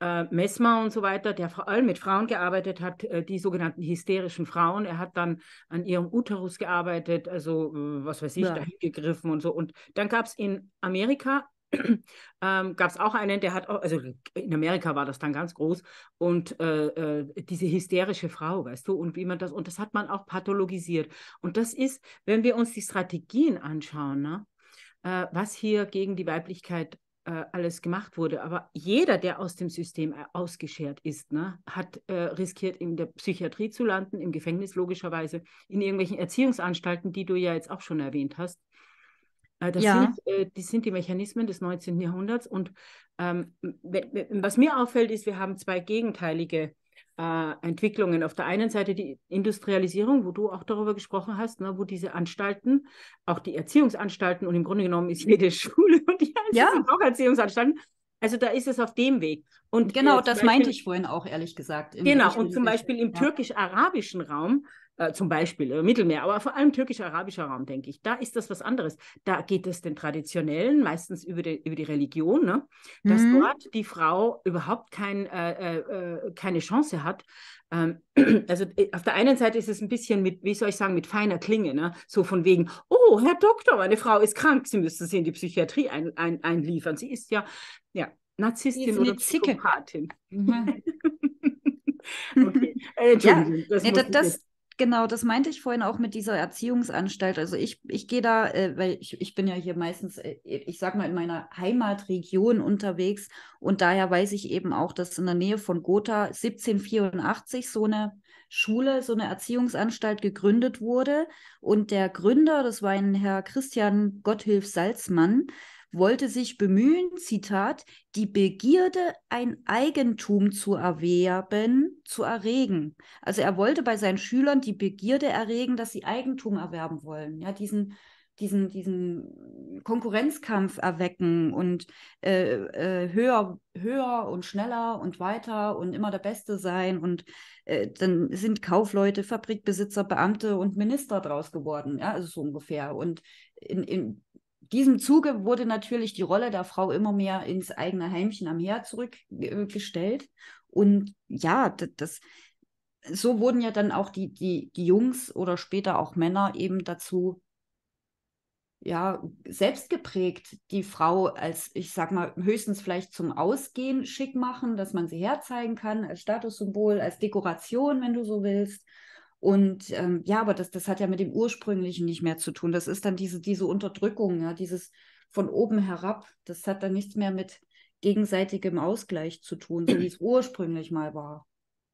äh, Mesmer und so weiter, der vor allem mit Frauen gearbeitet hat, äh, die sogenannten hysterischen Frauen. Er hat dann an ihrem Uterus gearbeitet, also äh, was weiß ich, ja. hingegriffen und so. Und dann gab es in Amerika ähm, gab es auch einen, der hat, also in Amerika war das dann ganz groß, und äh, äh, diese hysterische Frau, weißt du, und wie man das, und das hat man auch pathologisiert. Und das ist, wenn wir uns die Strategien anschauen, ne, äh, was hier gegen die Weiblichkeit äh, alles gemacht wurde, aber jeder, der aus dem System äh, ausgeschert ist, ne, hat äh, riskiert, in der Psychiatrie zu landen, im Gefängnis logischerweise, in irgendwelchen Erziehungsanstalten, die du ja jetzt auch schon erwähnt hast äh, das ja. sind, äh, die sind die Mechanismen des 19. Jahrhunderts. Und ähm, was mir auffällt, ist, wir haben zwei gegenteilige äh, Entwicklungen. Auf der einen Seite die Industrialisierung, wo du auch darüber gesprochen hast, ne, wo diese Anstalten, auch die Erziehungsanstalten und im Grunde genommen ist jede Schule und die ja. sind auch Erziehungsanstalten. Also da ist es auf dem Weg. Und genau, äh, das Beispiel, meinte ich vorhin auch, ehrlich gesagt. Genau, und zum Beispiel im ja. türkisch-arabischen Raum äh, zum Beispiel, äh, Mittelmeer, aber vor allem türkisch-arabischer Raum, denke ich. Da ist das was anderes. Da geht es den Traditionellen, meistens über die, über die Religion, ne? dass mhm. dort die Frau überhaupt kein, äh, äh, äh keine Chance hat, ähm, also auf der einen Seite ist es ein bisschen mit, wie soll ich sagen, mit feiner Klinge, ne? so von wegen, oh, Herr Doktor, meine Frau ist krank, Sie müssen sie in die Psychiatrie ein, ein, einliefern. Sie ist ja, ja Narzisstin oder Psychopathin. Mhm. okay. Äh, ja, das, das, Genau, das meinte ich vorhin auch mit dieser Erziehungsanstalt. Also ich, ich gehe da, äh, weil ich, ich bin ja hier meistens, äh, ich sag mal, in meiner Heimatregion unterwegs und daher weiß ich eben auch, dass in der Nähe von Gotha 1784 so eine Schule, so eine Erziehungsanstalt gegründet wurde. Und der Gründer, das war ein Herr Christian Gotthilf Salzmann, wollte sich bemühen, Zitat, die Begierde, ein Eigentum zu erwerben, zu erregen. Also er wollte bei seinen Schülern die Begierde erregen, dass sie Eigentum erwerben wollen. Ja, diesen, diesen, diesen Konkurrenzkampf erwecken und äh, äh, höher, höher und schneller und weiter und immer der Beste sein. Und äh, dann sind Kaufleute, Fabrikbesitzer, Beamte und Minister draus geworden, ja, also so ungefähr. Und in, in, diesem Zuge wurde natürlich die Rolle der Frau immer mehr ins eigene Heimchen am Herd zurückgestellt. Und ja, das, so wurden ja dann auch die, die, die Jungs oder später auch Männer eben dazu ja, selbst geprägt, die Frau als, ich sag mal, höchstens vielleicht zum Ausgehen schick machen, dass man sie herzeigen kann, als Statussymbol, als Dekoration, wenn du so willst. Und ähm, ja, aber das, das hat ja mit dem Ursprünglichen nicht mehr zu tun. Das ist dann diese, diese Unterdrückung, ja, dieses von oben herab, das hat dann nichts mehr mit gegenseitigem Ausgleich zu tun, so wie es ursprünglich mal war.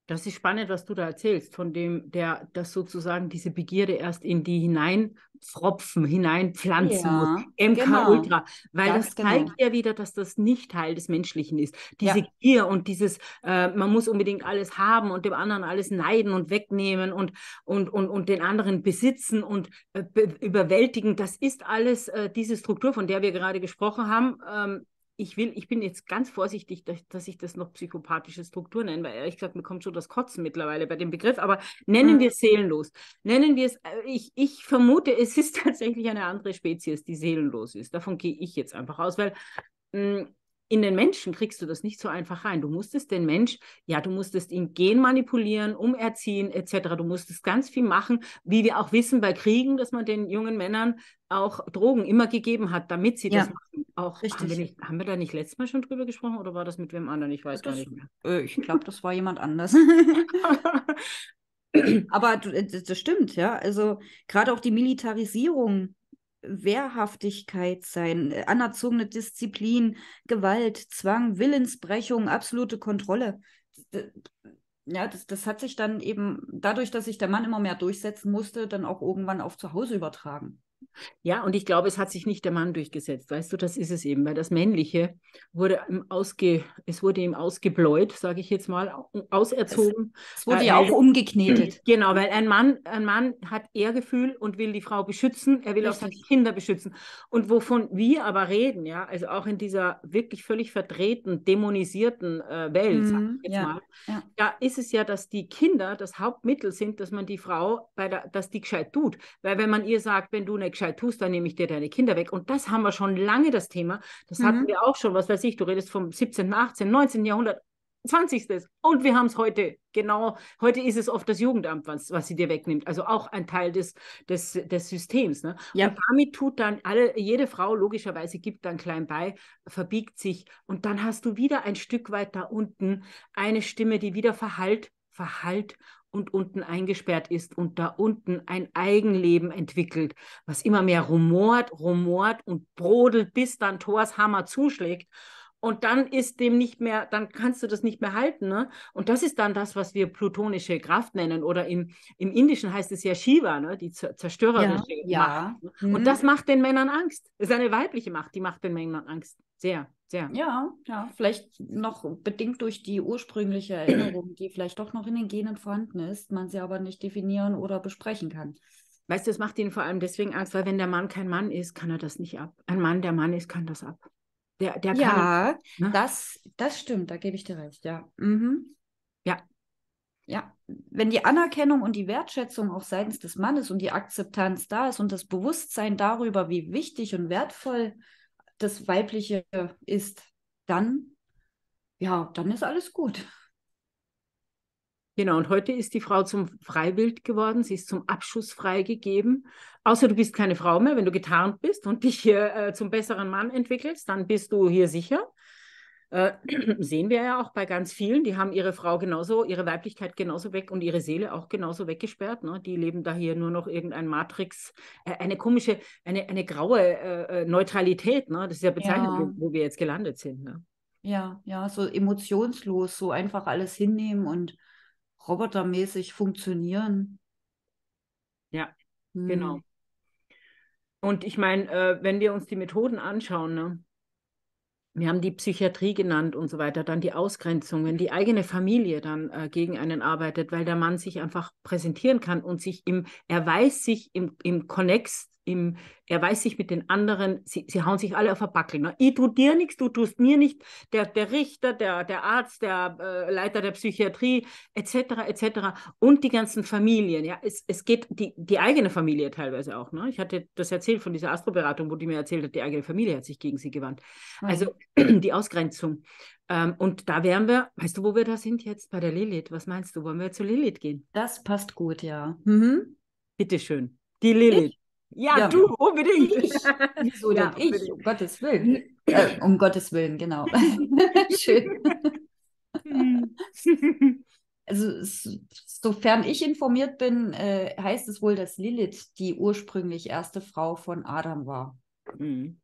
Das ist spannend, was du da erzählst, von dem, der das sozusagen diese Begierde erst in die hineinpfropfen, hineinpflanzen ja, muss. MK genau. Ultra. Weil Ganz das genau. zeigt genau. ja wieder, dass das nicht Teil des Menschlichen ist. Diese ja. Gier und dieses, äh, man muss unbedingt alles haben und dem anderen alles neiden und wegnehmen und, und, und, und den anderen besitzen und äh, be überwältigen, das ist alles äh, diese Struktur, von der wir gerade gesprochen haben. Ähm, ich will, ich bin jetzt ganz vorsichtig, dass ich das noch psychopathische Struktur nenne, weil ehrlich gesagt, mir kommt schon das Kotzen mittlerweile bei dem Begriff, aber nennen mhm. wir es seelenlos. Nennen wir es, äh, ich, ich vermute, es ist tatsächlich eine andere Spezies, die seelenlos ist. Davon gehe ich jetzt einfach aus, weil hm, in den Menschen kriegst du das nicht so einfach rein. Du musstest den Mensch, ja, du musstest ihn gen manipulieren, umerziehen, etc. Du musstest ganz viel machen, wie wir auch wissen bei Kriegen, dass man den jungen Männern auch Drogen immer gegeben hat, damit sie ja. das machen auch richtig. Haben wir, nicht, haben wir da nicht letztes Mal schon drüber gesprochen oder war das mit wem anderen? Ich weiß das, gar nicht mehr. Äh, ich glaube, das war jemand anders. Aber äh, das stimmt, ja. Also gerade auch die Militarisierung, Wehrhaftigkeit sein, äh, anerzogene Disziplin, Gewalt, Zwang, Willensbrechung, absolute Kontrolle. Ja, das, das hat sich dann eben dadurch, dass sich der Mann immer mehr durchsetzen musste, dann auch irgendwann auf zu Hause übertragen. Ja, und ich glaube, es hat sich nicht der Mann durchgesetzt. Weißt du, das ist es eben, weil das Männliche wurde ihm ausge, es wurde ihm ausgebläut, sage ich jetzt mal, auserzogen. Es, es wurde ja äh, auch umgeknetet. Genau, weil ein Mann, ein Mann hat Ehrgefühl und will die Frau beschützen, er will Richtig. auch seine Kinder beschützen. Und wovon wir aber reden, ja, also auch in dieser wirklich völlig verdrehten, dämonisierten äh, Welt, mhm, sage ich jetzt ja, mal, ja. da ist es ja, dass die Kinder das Hauptmittel sind, dass man die Frau, bei der, dass die gescheit tut. Weil wenn man ihr sagt, wenn du eine mehr gescheit tust, dann nehme ich dir deine Kinder weg. Und das haben wir schon lange, das Thema. Das mhm. hatten wir auch schon, was weiß ich, du redest vom 17., 18., 19. Jahrhundert, 20. Und wir haben es heute. Genau, heute ist es oft das Jugendamt, was, was sie dir wegnimmt. Also auch ein Teil des, des, des Systems. Ne? Ja. Und damit tut dann alle, jede Frau logischerweise gibt dann klein bei, verbiegt sich. Und dann hast du wieder ein Stück weit da unten eine Stimme, die wieder verhallt, verhallt und unten eingesperrt ist und da unten ein Eigenleben entwickelt, was immer mehr rumort, rumort und brodelt, bis dann Thors Hammer zuschlägt. Und dann ist dem nicht mehr, dann kannst du das nicht mehr halten. Ne? Und das ist dann das, was wir plutonische Kraft nennen. Oder im, im Indischen heißt es ja Shiva, ne? die zerstörerische ja, Macht. Ja. Ne? Und mhm. das macht den Männern Angst. Das ist eine weibliche Macht, die macht den Männern Angst. Sehr. Sehr. Ja, ja, vielleicht noch bedingt durch die ursprüngliche Erinnerung, die vielleicht doch noch in den Genen vorhanden ist, man sie aber nicht definieren oder besprechen kann. Weißt du, es macht ihnen vor allem deswegen Angst, weil wenn der Mann kein Mann ist, kann er das nicht ab. Ein Mann, der Mann ist, kann das ab. Der, der ja, kann, ne? das, das stimmt, da gebe ich dir recht, ja. Mhm. Ja. Ja, wenn die Anerkennung und die Wertschätzung auch seitens des Mannes und die Akzeptanz da ist und das Bewusstsein darüber, wie wichtig und wertvoll das Weibliche ist, dann, ja, dann ist alles gut. Genau, und heute ist die Frau zum Freiwild geworden, sie ist zum Abschuss freigegeben. Außer du bist keine Frau mehr, wenn du getarnt bist und dich hier äh, zum besseren Mann entwickelst, dann bist du hier sicher. Äh, sehen wir ja auch bei ganz vielen, die haben ihre Frau genauso, ihre Weiblichkeit genauso weg und ihre Seele auch genauso weggesperrt. Ne? Die leben da hier nur noch irgendein Matrix, äh, eine komische, eine, eine graue äh, äh Neutralität. Ne? Das ist ja bezeichnet, ja. Wo, wo, wir jetzt gelandet sind. Ne? Ja, ja, so emotionslos, so einfach alles hinnehmen und robotermäßig funktionieren. Ja, hm. genau. Und ich meine, äh, wenn wir uns die Methoden anschauen, ne? wir haben die Psychiatrie genannt und so weiter, dann die Ausgrenzungen, die eigene Familie dann äh, gegen einen arbeitet, weil der Mann sich einfach präsentieren kann und sich im, er weiß sich im, im Konnex im, er weiß sich mit den anderen, sie, sie hauen sich alle auf Verpackeln. Ne? Ich tue dir nichts, du tust mir nicht, der, der Richter, der, der Arzt, der äh, Leiter der Psychiatrie, etc., etc. Und die ganzen Familien. Ja, es, es geht die, die eigene Familie teilweise auch. Ne? Ich hatte das erzählt von dieser Astroberatung, wo die mir erzählt hat, die eigene Familie hat sich gegen sie gewandt. Mhm. Also die Ausgrenzung. Ähm, und da wären wir, weißt du, wo wir da sind jetzt? Bei der Lilith. Was meinst du? Wollen wir zu Lilith gehen? Das passt gut, ja. Mhm. Bitteschön. Die Lilith. Ich? Ja, ja, du, unbedingt. Ich. So ja, denn ich, um Gottes Willen. Äh, um Gottes Willen, genau. Schön. also, sofern ich informiert bin, äh, heißt es wohl, dass Lilith die ursprünglich erste Frau von Adam war. Mhm.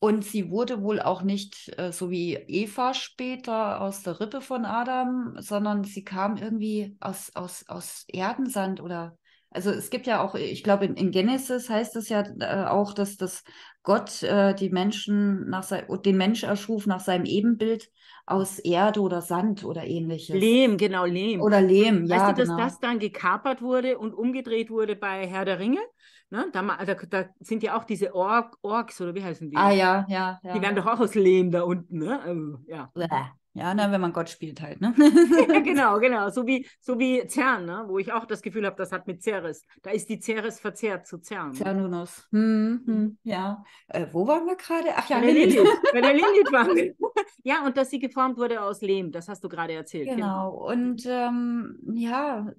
Und sie wurde wohl auch nicht äh, so wie Eva später aus der Rippe von Adam, sondern sie kam irgendwie aus, aus, aus Erdensand oder also es gibt ja auch, ich glaube, in, in Genesis heißt es ja äh, auch, dass, dass Gott äh, die Menschen nach den Mensch erschuf nach seinem Ebenbild aus Erde oder Sand oder ähnliches. Lehm, genau, Lehm. Oder Lehm, ja. Weißt du, dass genau. das dann gekapert wurde und umgedreht wurde bei Herr der Ringe? Ne? Da, da, da sind ja auch diese Ork, Orks oder wie heißen die? Ah ja, ja. ja die ja. werden doch auch aus Lehm da unten, ne? Also, ja. Bäh. Ja, na, ne, wenn man Gott spielt halt, ne? genau, genau. So wie, so wie Zern, ne? wo ich auch das Gefühl habe, das hat mit Ceres. Da ist die Ceres verzerrt zu CERN. Cernunus. Hm, hm, ja. Äh, wo waren wir gerade? Ach ja, Bei der Lilith. der Lilith waren wir. ja, und dass sie geformt wurde aus Lehm, das hast du gerade erzählt. Genau. genau. Und ähm, ja,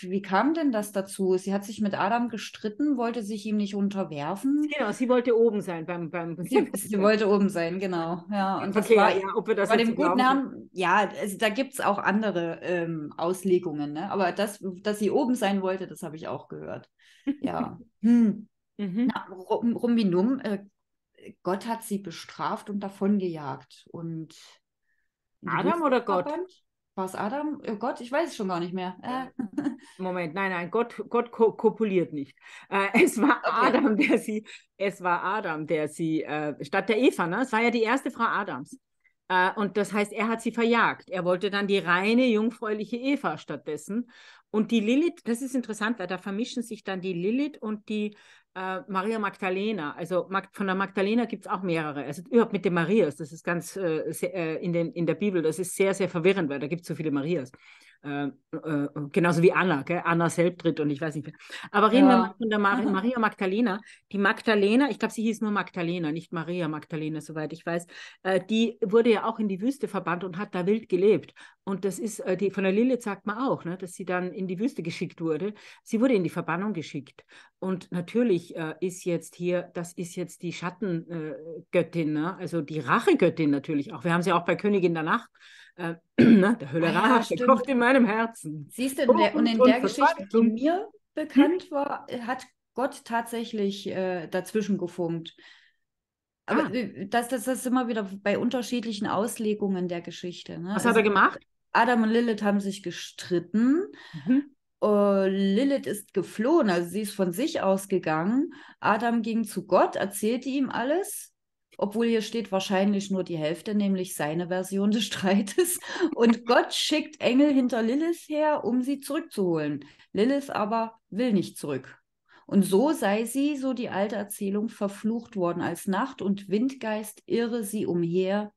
wie kam denn das dazu? Sie hat sich mit Adam gestritten, wollte sich ihm nicht unterwerfen. Genau, sie wollte oben sein beim. beim sie, sie wollte oben sein, genau. Ja, und okay, war, ja, ob wir das war dem guten Namen, ja, also da gibt es auch andere ähm, Auslegungen, ne? aber das, dass sie oben sein wollte, das habe ich auch gehört. Ja. hm. mhm. Na, rum, Rumbinum, äh, Gott hat sie bestraft und davongejagt. Und Adam oder Gott? War es Adam? Oh Gott, ich weiß es schon gar nicht mehr. Äh. Moment, nein, nein, Gott, Gott ko kopuliert nicht. Äh, es war okay. Adam, der sie, es war Adam, der sie, äh, statt der Eva, ne? Es war ja die erste Frau Adams. Äh, und das heißt, er hat sie verjagt. Er wollte dann die reine jungfräuliche Eva stattdessen. Und die Lilith, das ist interessant, weil da vermischen sich dann die Lilith und die äh, Maria Magdalena. Also Mag von der Magdalena gibt es auch mehrere. Also überhaupt mit den Marias, das ist ganz äh, sehr, äh, in, den, in der Bibel, das ist sehr, sehr verwirrend, weil da gibt es so viele Marias. Äh, äh, genauso wie Anna, gell? Anna Selbdritt und ich weiß nicht mehr. Aber reden ja. wir mal von der Mar Maria Magdalena. Die Magdalena, ich glaube, sie hieß nur Magdalena, nicht Maria Magdalena, soweit ich weiß. Äh, die wurde ja auch in die Wüste verbannt und hat da wild gelebt. Und das ist, die, von der Lilith sagt man auch, ne, dass sie dann in die Wüste geschickt wurde. Sie wurde in die Verbannung geschickt. Und natürlich äh, ist jetzt hier, das ist jetzt die Schattengöttin, äh, ne? also die Rachegöttin natürlich auch. Wir haben sie auch bei Königin der Nacht. Äh, ne? Der Hölle ah, ja, kocht in meinem Herzen. Siehst du, und, und in und der Geschichte, die mir hm? bekannt hm? war, äh, hat Gott tatsächlich äh, dazwischen gefunkt. Aber ah. Äh, das, das ist immer wieder bei unterschiedlichen Auslegungen der Geschichte. Ne? Was also, hat er gemacht? Adam und Lilith haben sich gestritten. Mhm. Äh, Lilith ist geflohen, also sie ist von sich ausgegangen. Adam ging zu Gott, erzählte ihm alles, obwohl hier steht wahrscheinlich nur die Hälfte, nämlich seine Version des Streites. Und Gott schickt Engel hinter Lilith her, um sie zurückzuholen. Lilith aber will nicht zurück. Und so sei sie, so die alte Erzählung, verflucht worden als Nacht und Windgeist irre sie umher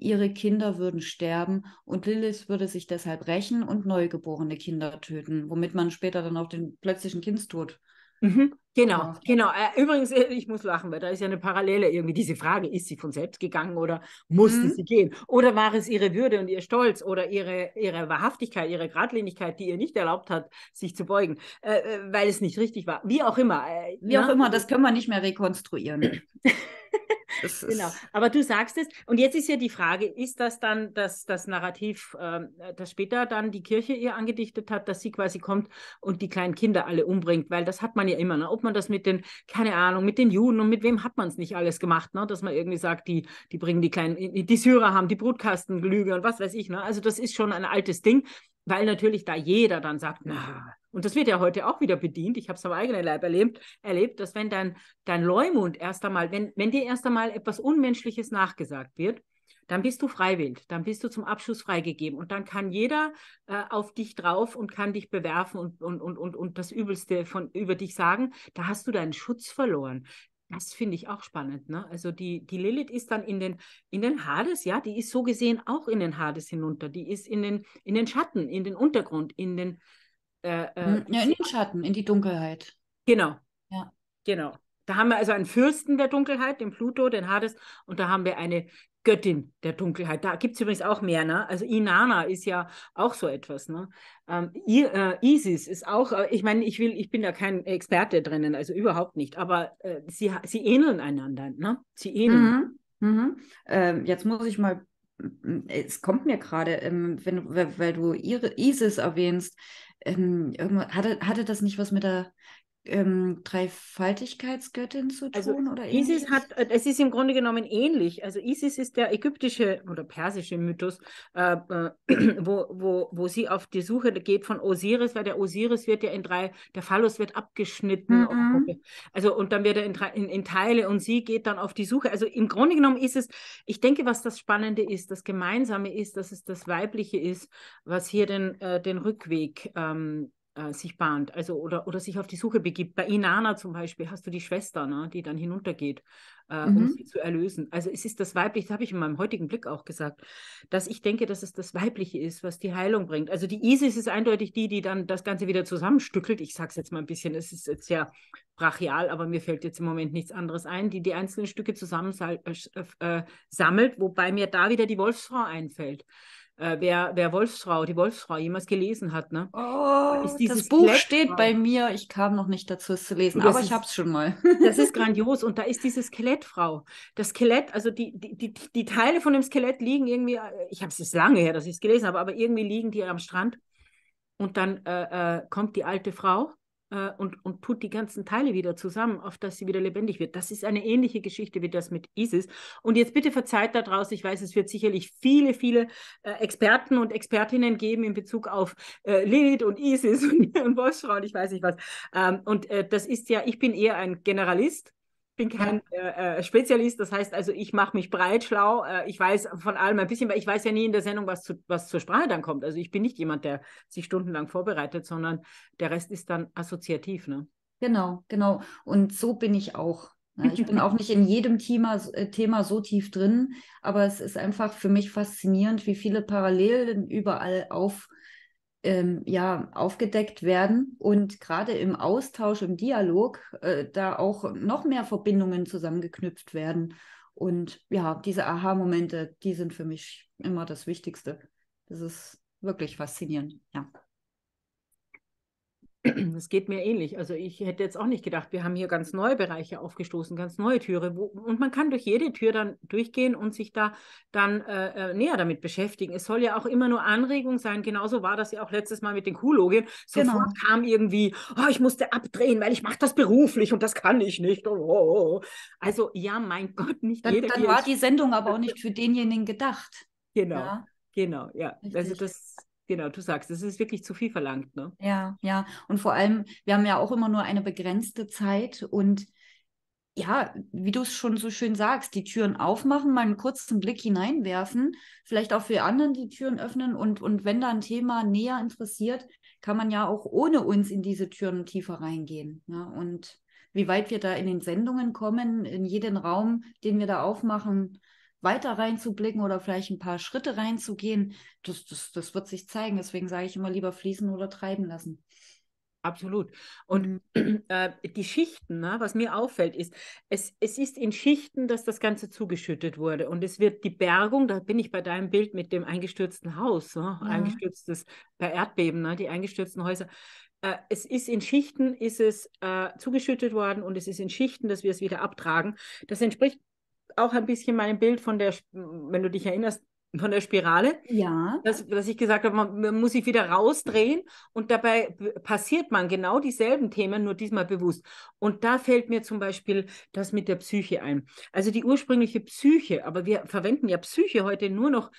ihre Kinder würden sterben und Lilith würde sich deshalb rächen und neugeborene Kinder töten, womit man später dann auch den plötzlichen Kindstod mhm. Genau, genau. Äh, übrigens, äh, ich muss lachen, weil da ist ja eine Parallele irgendwie. Diese Frage, ist sie von selbst gegangen oder musste mhm. sie gehen? Oder war es ihre Würde und ihr Stolz oder ihre, ihre Wahrhaftigkeit, ihre Gradlinigkeit, die ihr nicht erlaubt hat, sich zu beugen, äh, äh weil es nicht richtig war? Wie auch immer. Äh, Wie na? auch ne? immer, das können wir nicht mehr rekonstruieren. genau, aber du sagst es. Und jetzt ist ja die Frage, ist das dann das, das Narrativ, äh, das später dann die Kirche ihr angedichtet hat, dass sie quasi kommt und die kleinen Kinder alle umbringt? Weil das hat man ja immer. Ne? ob man das mit den, keine Ahnung, mit den Juden und mit wem hat man es nicht alles gemacht, ne? dass man irgendwie sagt, die, die bringen die kleinen, die Syrer haben die Brutkastenlüge und was weiß ich. Ne? Also das ist schon ein altes Ding, weil natürlich da jeder dann sagt, na, und das wird ja heute auch wieder bedient. Ich habe es am eigenen Leib erlebt, erlebt, dass wenn dein, dein Leumund erst einmal, wenn, wenn dir erst einmal etwas Unmenschliches nachgesagt wird, dann bist du freiwillig, dann bist du zum Abschluss freigegeben und dann kann jeder äh, auf dich drauf und kann dich bewerfen und, und, und, und, und das Übelste von, über dich sagen. Da hast du deinen Schutz verloren. Das finde ich auch spannend. Ne? Also die, die Lilith ist dann in den, in den Hades, ja, die ist so gesehen auch in den Hades hinunter. Die ist in den, in den Schatten, in den Untergrund, in den... Äh, äh, ja, in den Schatten, in die Dunkelheit. Genau. Ja. Genau. Da haben wir also einen Fürsten der Dunkelheit, den Pluto, den Hades, und da haben wir eine Göttin der Dunkelheit. Da gibt es übrigens auch mehr. Ne? Also Inanna ist ja auch so etwas. Ne? Ähm, I, äh, Isis ist auch, äh, ich meine, ich will, ich bin da kein Experte drinnen, also überhaupt nicht, aber äh, sie, sie ähneln einander. Ne? Sie ähneln. Mhm. Mhm. Ähm, jetzt muss ich mal, es kommt mir gerade, ähm, weil du ihre Isis erwähnst, ähm, hatte, hatte das nicht was mit der ähm, Dreifaltigkeitsgöttin zu also, tun also oder Isis hat, äh, es ist im Grunde genommen ähnlich. Also Isis ist der ägyptische oder persische Mythos, äh, äh wo, wo, wo sie auf die Suche geht von Osiris, weil der Osiris wird ja in drei, der Phallus wird abgeschnitten. Mhm. also und dann wird er in, in, in Teile und sie geht dann auf die Suche. Also im Grunde genommen ist es, ich denke, was das Spannende ist, das Gemeinsame ist, dass es das Weibliche ist, was hier den, äh, den Rückweg ähm, äh, sich bahnt, also oder, oder sich auf die Suche begibt. Bei Inanna zum Beispiel hast du die Schwester, ne, die dann hinuntergeht, äh, mhm. um sie zu erlösen. Also es ist das Weibliche, das habe ich in meinem heutigen Blick auch gesagt, dass ich denke, dass es das Weibliche ist, was die Heilung bringt. Also die Isis ist eindeutig die, die dann das Ganze wieder zusammenstückelt. Ich sage es jetzt mal ein bisschen, es ist jetzt ja brachial, aber mir fällt jetzt im Moment nichts anderes ein, die die einzelnen Stücke zusammen äh, äh, äh, sammelt, wobei mir da wieder die Wolfsfrau einfällt äh, wer, wer Wolfsfrau, die Wolfsfrau jemals gelesen hat. Ne? Oh, das Buch Klett steht bei mir, ich kam noch nicht dazu, es zu lesen, aber ist, ich habe es schon mal. das ist grandios und da ist diese Skelettfrau. Das Skelett, also die, die, die, die Teile von dem Skelett liegen irgendwie, äh, ich habe es jetzt lange her, dass ich es gelesen habe, aber irgendwie liegen die am Strand und dann äh, äh, kommt die alte Frau äh, und, und tut die ganzen Teile wieder zusammen, auf dass sie wieder lebendig wird. Das ist eine ähnliche Geschichte wie das mit Isis. Und jetzt bitte verzeiht da draußen, ich weiß, es wird sicherlich viele, viele äh, Experten und Expertinnen geben in Bezug auf äh, Lilith und Isis und, und Wolfsfrau und ich weiß nicht was. Ähm, und äh, das ist ja, ich bin eher ein Generalist bin kein äh, äh, Spezialist, das heißt also, ich mache mich breit schlau. Äh, ich weiß von allem ein bisschen, weil ich weiß ja nie in der Sendung, was, zu, was zur Sprache dann kommt. Also ich bin nicht jemand, der sich stundenlang vorbereitet, sondern der Rest ist dann assoziativ. Ne? Genau, genau. Und so bin ich auch. Ne? Ich bin auch nicht in jedem Thema, äh, Thema so tief drin, aber es ist einfach für mich faszinierend, wie viele Parallelen überall auf, ähm, ja, aufgedeckt werden und gerade im Austausch, im Dialog, äh, da auch noch mehr Verbindungen zusammengeknüpft werden. Und ja, diese Aha-Momente, die sind für mich immer das Wichtigste. Das ist wirklich faszinierend, ja. Es geht mir ähnlich. Also ich hätte jetzt auch nicht gedacht, wir haben hier ganz neue Bereiche aufgestoßen, ganz neue Türen. Wo, und man kann durch jede Tür dann durchgehen und sich da dann äh, äh, näher damit beschäftigen. Es soll ja auch immer nur Anregung sein. Genauso war das ja auch letztes Mal mit den Kuhlogien. Genau. Sofort genau. kam irgendwie, oh, ich musste abdrehen, weil ich mache das beruflich und das kann ich nicht. Oh, oh, oh. oh. Also ja, mein Gott, nicht dann, jeder. Dann war die Sendung aber auch nicht für denjenigen gedacht. Genau. Ja. Genau, ja. Also, Richtig. Also das genau, du sagst, es ist wirklich zu viel verlangt. Ne? Ja, ja. Und vor allem, wir haben ja auch immer nur eine begrenzte Zeit und ja, wie du es schon so schön sagst, die Türen aufmachen, mal einen kurzen Blick hineinwerfen, vielleicht auch für anderen die Türen öffnen und, und wenn da ein Thema näher interessiert, kann man ja auch ohne uns in diese Türen tiefer reingehen. Ne? Und wie weit wir da in den Sendungen kommen, in jeden Raum, den wir da aufmachen, weiter reinzublicken oder vielleicht ein paar Schritte reinzugehen, das, das, das wird sich zeigen. Deswegen sage ich immer lieber fließen oder treiben lassen. Absolut. Und mhm. äh, die Schichten, ne, was mir auffällt, ist, es, es ist in Schichten, dass das Ganze zugeschüttet wurde. Und es wird die Bergung, da bin ich bei deinem Bild mit dem eingestürzten Haus, ne, ja. Mhm. eingestürztes per Erdbeben, ne, die eingestürzten Häuser. Äh, es ist in Schichten, ist es äh, zugeschüttet worden und es ist in Schichten, dass wir es wieder abtragen. Das entspricht auch ein bisschen mein Bild von der, wenn du dich erinnerst, von der Spirale. Ja. Dass, dass ich gesagt habe, man, man, muss sich wieder rausdrehen und dabei passiert man genau dieselben Themen, nur diesmal bewusst. Und da fällt mir zum Beispiel das mit der Psyche ein. Also die ursprüngliche Psyche, aber wir verwenden ja Psyche heute nur noch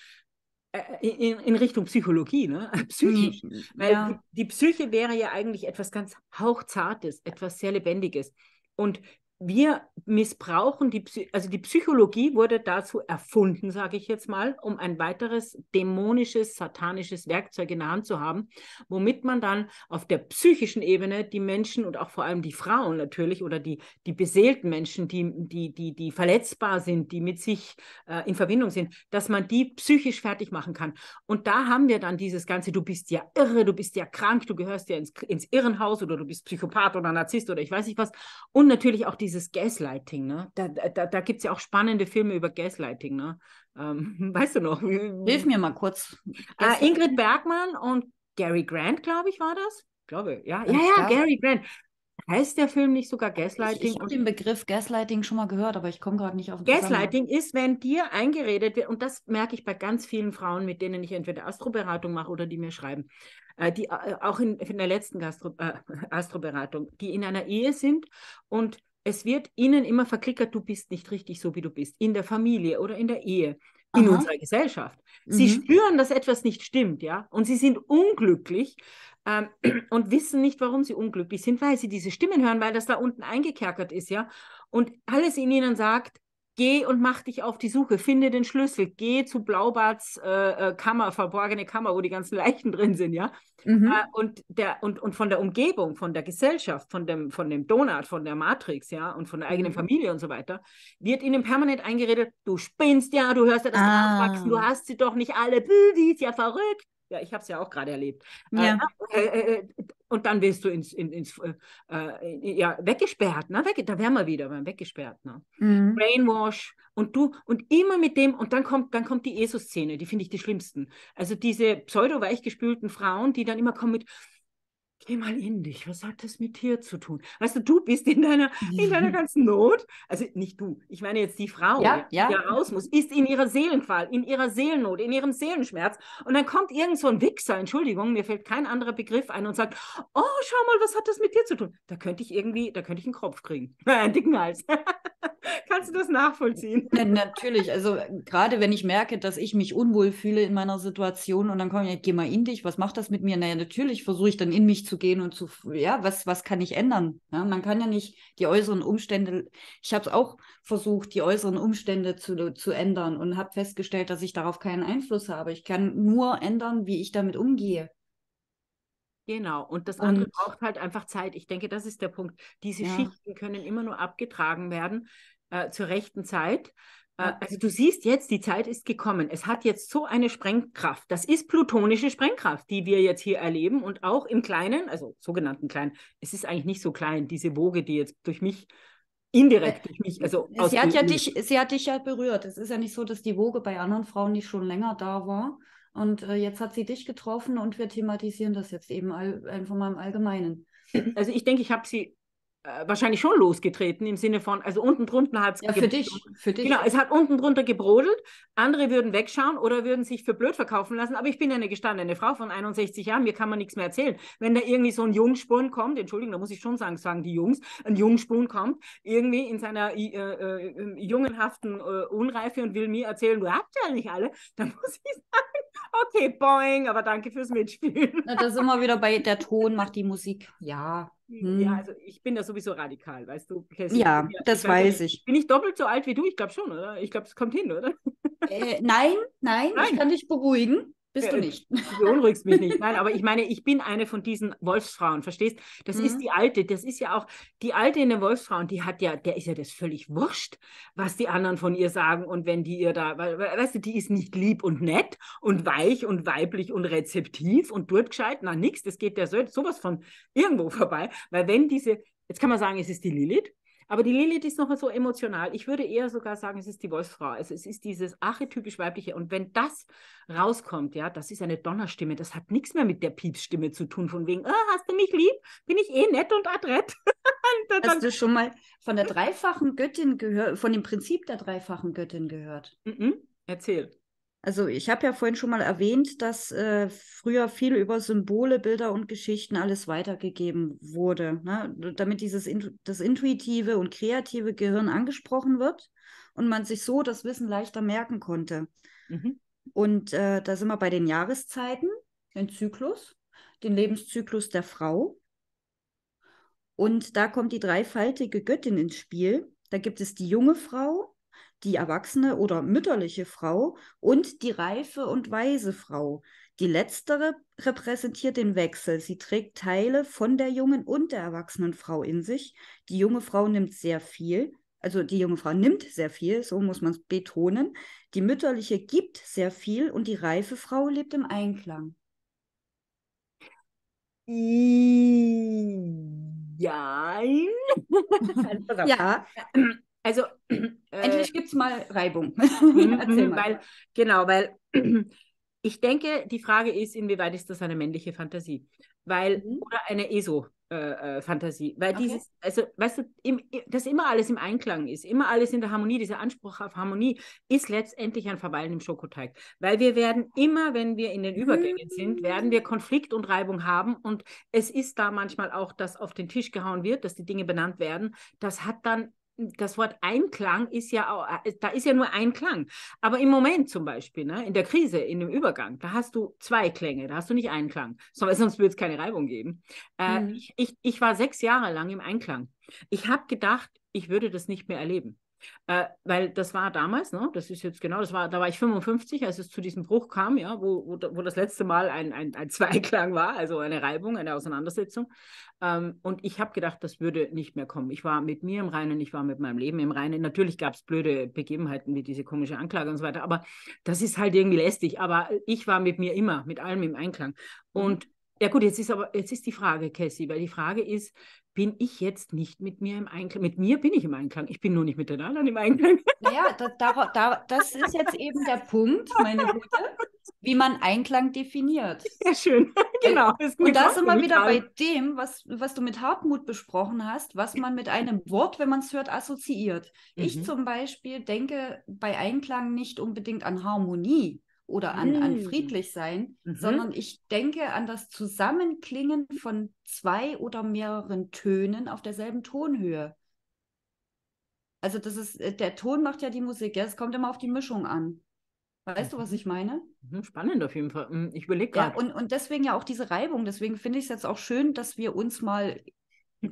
äh, in, in, Richtung Psychologie, ne? Psychisch. Mhm. Weil ja. die, die Psyche wäre ja eigentlich etwas ganz hauchzartes, etwas sehr Lebendiges. Und wir missbrauchen die, also die Psychologie wurde dazu erfunden, sage ich jetzt mal, um ein weiteres dämonisches, satanisches Werkzeug in der Hand zu haben, womit man dann auf der psychischen Ebene die Menschen und auch vor allem die Frauen natürlich oder die, die beseelten Menschen, die, die, die, die verletzbar sind, die mit sich äh, in Verbindung sind, dass man die psychisch fertig machen kann. Und da haben wir dann dieses ganze, du bist ja irre, du bist ja krank, du gehörst ja ins, ins Irrenhaus oder du bist Psychopath oder Narzisst oder ich weiß nicht was. Und natürlich auch diese dieses Gaslighting, ne? Da, da, da gibt es ja auch spannende Filme über Gaslighting, ne? Ähm, weißt du noch? Hilf mir mal kurz. Äh, Ingrid Bergmann und Gary Grant, glaube ich, war das? Glaube, ja. Ja, ja, Gary Grant. Heißt der Film nicht sogar Gaslighting? Ich, ich habe den Begriff Gaslighting schon mal gehört, aber ich komme gerade nicht auf den Gaslighting ist, wenn dir eingeredet wird, und das merke ich bei ganz vielen Frauen, mit denen ich entweder Astroberatung mache oder die mir schreiben, äh, die äh, auch in, in der letzten Gastro, äh, Astroberatung, die in einer Ehe sind und es wird ihnen immer verklickert, du bist nicht richtig so, wie du bist, in der Familie oder in der Ehe, in unserer Gesellschaft. Sie mhm. spüren, dass etwas nicht stimmt, ja, und sie sind unglücklich ähm, und wissen nicht, warum sie unglücklich sind, weil sie diese Stimmen hören, weil das da unten eingekerkert ist, ja, und alles in ihnen sagt, geh und mach dich auf die Suche, finde den Schlüssel, geh zu Blaubarts äh, äh, Kammer, verborgene Kammer, wo die ganzen Leichen drin sind, ja. Mhm. Äh, und, der, und, und von der Umgebung, von der Gesellschaft, von dem, von dem Donut, von der Matrix, ja, und von der eigenen mhm. Familie und so weiter, wird ihnen permanent eingeredet, du spinnst ja, du hörst ja das ah. Aufwachsen, du ah. hast sie doch nicht alle, die ist ja verrückt. Ja, ich habe es ja auch gerade erlebt. Äh, ja. Äh, äh und dann wirst du ins, in, ins äh, äh ja, weggesperrt, ne? Weg, da wären wir wieder, wir weggesperrt, ne? Mhm. Brainwash und du, und immer mit dem, und dann kommt, dann kommt die ESO-Szene, die finde ich die schlimmsten. Also diese pseudo-weichgespülten Frauen, die dann immer kommen mit, geh mal in dich, was hat das mit dir zu tun? Weißt du, du bist in deiner, in deiner ganzen Not, also nicht du, ich meine jetzt die Frau, ja, die ja. da raus muss, ist in ihrer Seelenqual, in ihrer Seelennot, in ihrem Seelenschmerz und dann kommt irgend so ein Wichser, Entschuldigung, mir fällt kein anderer Begriff ein und sagt, oh, schau mal, was hat das mit dir zu tun? Da könnte ich irgendwie, da könnte ich einen Kopf kriegen, einen dicken Hals. Kannst du das nachvollziehen? Ja, natürlich. Also gerade wenn ich merke, dass ich mich unwohl fühle in meiner Situation und dann komme ich, geh mal in dich, was macht das mit mir? Naja, natürlich versuche ich dann in mich zu gehen und zu, ja, was, was kann ich ändern? Ja, man kann ja nicht die äußeren Umstände, ich habe es auch versucht, die äußeren Umstände zu, zu ändern und habe festgestellt, dass ich darauf keinen Einfluss habe. Ich kann nur ändern, wie ich damit umgehe. Genau, und das andere und, braucht halt einfach Zeit. Ich denke, das ist der Punkt. Diese ja. Schichten können immer nur abgetragen werden äh, zur rechten Zeit. Äh, also du siehst jetzt, die Zeit ist gekommen. Es hat jetzt so eine Sprengkraft. Das ist plutonische Sprengkraft, die wir jetzt hier erleben und auch im Kleinen, also sogenannten Kleinen. Es ist eigentlich nicht so klein, diese Woge, die jetzt durch mich äh, indirekt durch mich. Also sie, hat ja dich, sie hat dich ja berührt. Es ist ja nicht so, dass die Woge bei anderen Frauen nicht schon länger da war, und äh, jetzt hat sie dich getroffen und wir thematisieren das jetzt eben all, einfach mal im Allgemeinen. Also ich denke, ich habe sie äh, wahrscheinlich schon losgetreten im Sinne von, also unten drunter hat es. Ja, für dich, für dich. Genau, es hat unten drunter gebrodelt. Andere würden wegschauen oder würden sich für blöd verkaufen lassen. Aber ich bin ja eine gestandene Frau von 61 Jahren, mir kann man nichts mehr erzählen. Wenn da irgendwie so ein Jungspund kommt, Entschuldigung, da muss ich schon sagen, sagen die Jungs, ein Jungspund kommt irgendwie in seiner äh, äh, äh jungenhaften äh, Unreife und will mir erzählen, du habt ja nicht alle, dann muss ich sagen, Okay, boing, aber danke fürs Mitspielen. Na, da sind wir wieder bei der Ton macht die Musik. Ja. Hm. Ja, also ich bin da sowieso radikal, weißt du. Kennst ja, ja, das ich weiß bin, ich. Bin ich doppelt so alt wie du? Ich glaube schon, oder? Ich glaube, es kommt hin, oder? Äh, nein, nein, nein, ich kann dich beruhigen. Bist ja, du äh, nicht. Du beunruhigst mich nicht. Nein, aber ich meine, ich bin eine von diesen Wolfsfrauen, verstehst? Das mhm. ist die alte, das ist ja auch, die alte in den Wolfsfrauen, die hat ja, der ist ja das völlig wurscht, was die anderen von ihr sagen und wenn die ihr da, weißt du, die ist nicht lieb und nett und weich und weiblich und rezeptiv und durchgescheit, na nix, das geht der sowas von irgendwo vorbei, weil wenn diese, jetzt kann man sagen, es ist die Lilith, aber die Lilith ist noch so emotional. Ich würde eher sogar sagen, es ist die Wolfsfrau. Also es ist dieses archetypisch weibliche. Und wenn das rauskommt, ja, das ist eine Donnerstimme. Das hat nichts mehr mit der Piepsstimme zu tun, von wegen, oh, hast du mich lieb? Bin ich eh nett und adrett? dann, hast du schon mal von der dreifachen Göttin gehört, von dem Prinzip der dreifachen Göttin gehört? Mm -mm. Erzähl. Also ich habe ja vorhin schon mal erwähnt, dass äh, früher viel über Symbole, Bilder und Geschichten alles weitergegeben wurde, ne? damit dieses das intuitive und kreative Gehirn angesprochen wird und man sich so das Wissen leichter merken konnte. Mhm. Und äh, da sind wir bei den Jahreszeiten, den Zyklus, den Lebenszyklus der Frau. Und da kommt die dreifaltige Göttin ins Spiel. Da gibt es die junge Frau, die erwachsene oder mütterliche Frau und die reife und weise Frau. Die letztere repräsentiert den Wechsel. Sie trägt Teile von der jungen und der erwachsenen Frau in sich. Die junge Frau nimmt sehr viel, also die junge Frau nimmt sehr viel, so muss man es betonen. Die mütterliche gibt sehr viel und die reife Frau lebt im Einklang. ja. ja. Also äh, endlich gibt es mal Reibung. Mhm, mal. Weil, genau, weil ich denke, die Frage ist, inwieweit ist das eine männliche Fantasie? Weil, mhm. oder eine ESO. Äh, äh Fantasie, weil okay. dieses, also weißt du, im, dass immer alles im Einklang ist, immer alles in der Harmonie, dieser Anspruch auf Harmonie ist letztendlich ein Verweilen im Schokoteig, weil wir werden immer, wenn wir in den Übergängen mhm. sind, werden wir mhm. Konflikt und Reibung haben und es ist da manchmal auch, dass auf den Tisch gehauen wird, dass die Dinge benannt werden, das hat dann das Wort Einklang ist ja auch, äh, da ist ja nur ein Klang. Aber im Moment zum Beispiel, ne, in der Krise, in dem Übergang, da hast du zwei Klänge, da hast du nicht einen Klang. Sonst würde es keine Reibung geben. Äh, mhm. ich, ich war sechs Jahre lang im Einklang. Ich habe gedacht, ich würde das nicht mehr erleben. Äh, weil das war damals, ne? das ist jetzt genau, das war, da war ich 55, als es zu diesem Bruch kam, ja, wo, wo, wo das letzte Mal ein, ein, ein Zweiklang war, also eine Reibung, eine Auseinandersetzung. Ähm, und ich habe gedacht, das würde nicht mehr kommen. Ich war mit mir im Reinen, ich war mit meinem Leben im Reinen. Natürlich gab es blöde Begebenheiten wie diese komische Anklage und so weiter, aber das ist halt irgendwie lästig. Aber ich war mit mir immer, mit allem im Einklang. Mhm. Und ja gut, jetzt ist aber jetzt ist die Frage, Cassie, weil die Frage ist, bin ich jetzt nicht mit mir im Einklang. Mit mir bin ich im Einklang. Ich bin nur nicht mit den anderen im Einklang. Ja, da, da, da, das ist jetzt eben der Punkt, meine Güte, wie man Einklang definiert. Sehr schön, äh, genau. Das und da sind wir wieder bei dem, was, was du mit Hartmut besprochen hast, was man mit einem Wort, wenn man es hört, assoziiert. Mhm. Ich zum Beispiel denke bei Einklang nicht unbedingt an Harmonie oder an, mm. an hm. friedlich sein, mhm. sondern ich denke an das Zusammenklingen von zwei oder mehreren Tönen auf derselben Tonhöhe. Also das ist, äh, der Ton macht ja die Musik, ja? es kommt immer auf die Mischung an. Weißt du, was ich meine? Mhm, spannend auf jeden Fall. Hm, ich überlege gerade. Ja, und, und deswegen ja auch diese Reibung. Deswegen finde ich es jetzt auch schön, dass wir uns mal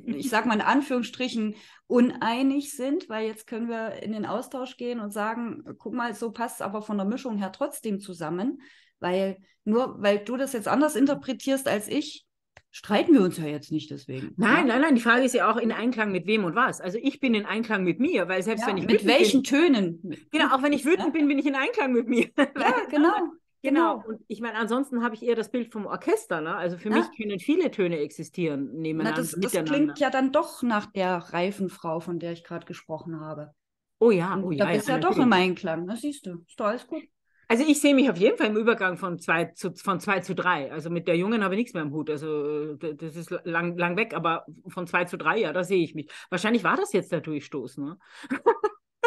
ich sag mal in Anführungsstrichen, uneinig sind, weil jetzt können wir in den Austausch gehen und sagen, guck mal, so passt es aber von der Mischung her trotzdem zusammen, weil nur weil du das jetzt anders interpretierst als ich, streiten wir uns ja jetzt nicht deswegen. Nein, nein, nein, die Frage ist ja auch in Einklang mit wem und was. Also ich bin in Einklang mit mir, weil selbst ja, wenn ich mit welchen bin, Tönen? Genau, auch wenn ich wütend ja. Ne? bin, bin ich in Einklang mit mir. Ja, genau. Genau. genau. Und ich meine, ansonsten habe ich eher das Bild vom Orchester. Ne? Also für ja. mich können viele Töne existieren nebeneinander. Na, das, das klingt ja dann doch nach der reifen Frau, von der ich gerade gesprochen habe. Oh ja, oh ja. Da bist ja, ja doch im Einklang, ne? siehst du. Ist doch alles gut. Also ich sehe mich auf jeden Fall im Übergang von 2 zu, von zwei zu 3. Also mit der Jungen habe ich nichts mehr im Hut. Also äh, das ist lang, lang weg, aber von 2 zu 3, ja, da sehe ich mich. Wahrscheinlich war das jetzt der Durchstoß, ne?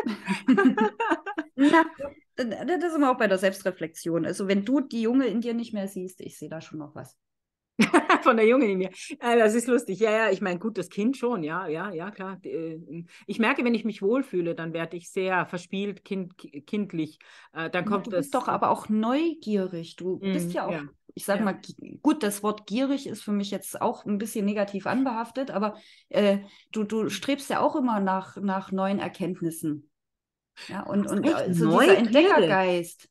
Äh, das ist immer auch bei der Selbstreflexion. Also wenn du die Junge in dir nicht mehr siehst, ich sehe da schon noch was. Von der Junge in mir. Äh, das ist lustig. Ja, ja, ich meine, gut, das Kind schon, ja, ja, ja, klar. Äh, hm. Ich merke, wenn ich mich wohlfühle, dann werde ich sehr verspielt, kind, kindlich. Dann kommt du das. bist doch aber auch neugierig. Du mm, bist hm, ja auch, ja. ich sage ja. mal, gut, das Wort gierig ist für mich jetzt auch ein bisschen negativ anbehaftet, aber äh, du, du strebst ja auch immer nach, nach neuen Erkenntnissen. Ja, und, und äh, so dieser Entdeckergeist.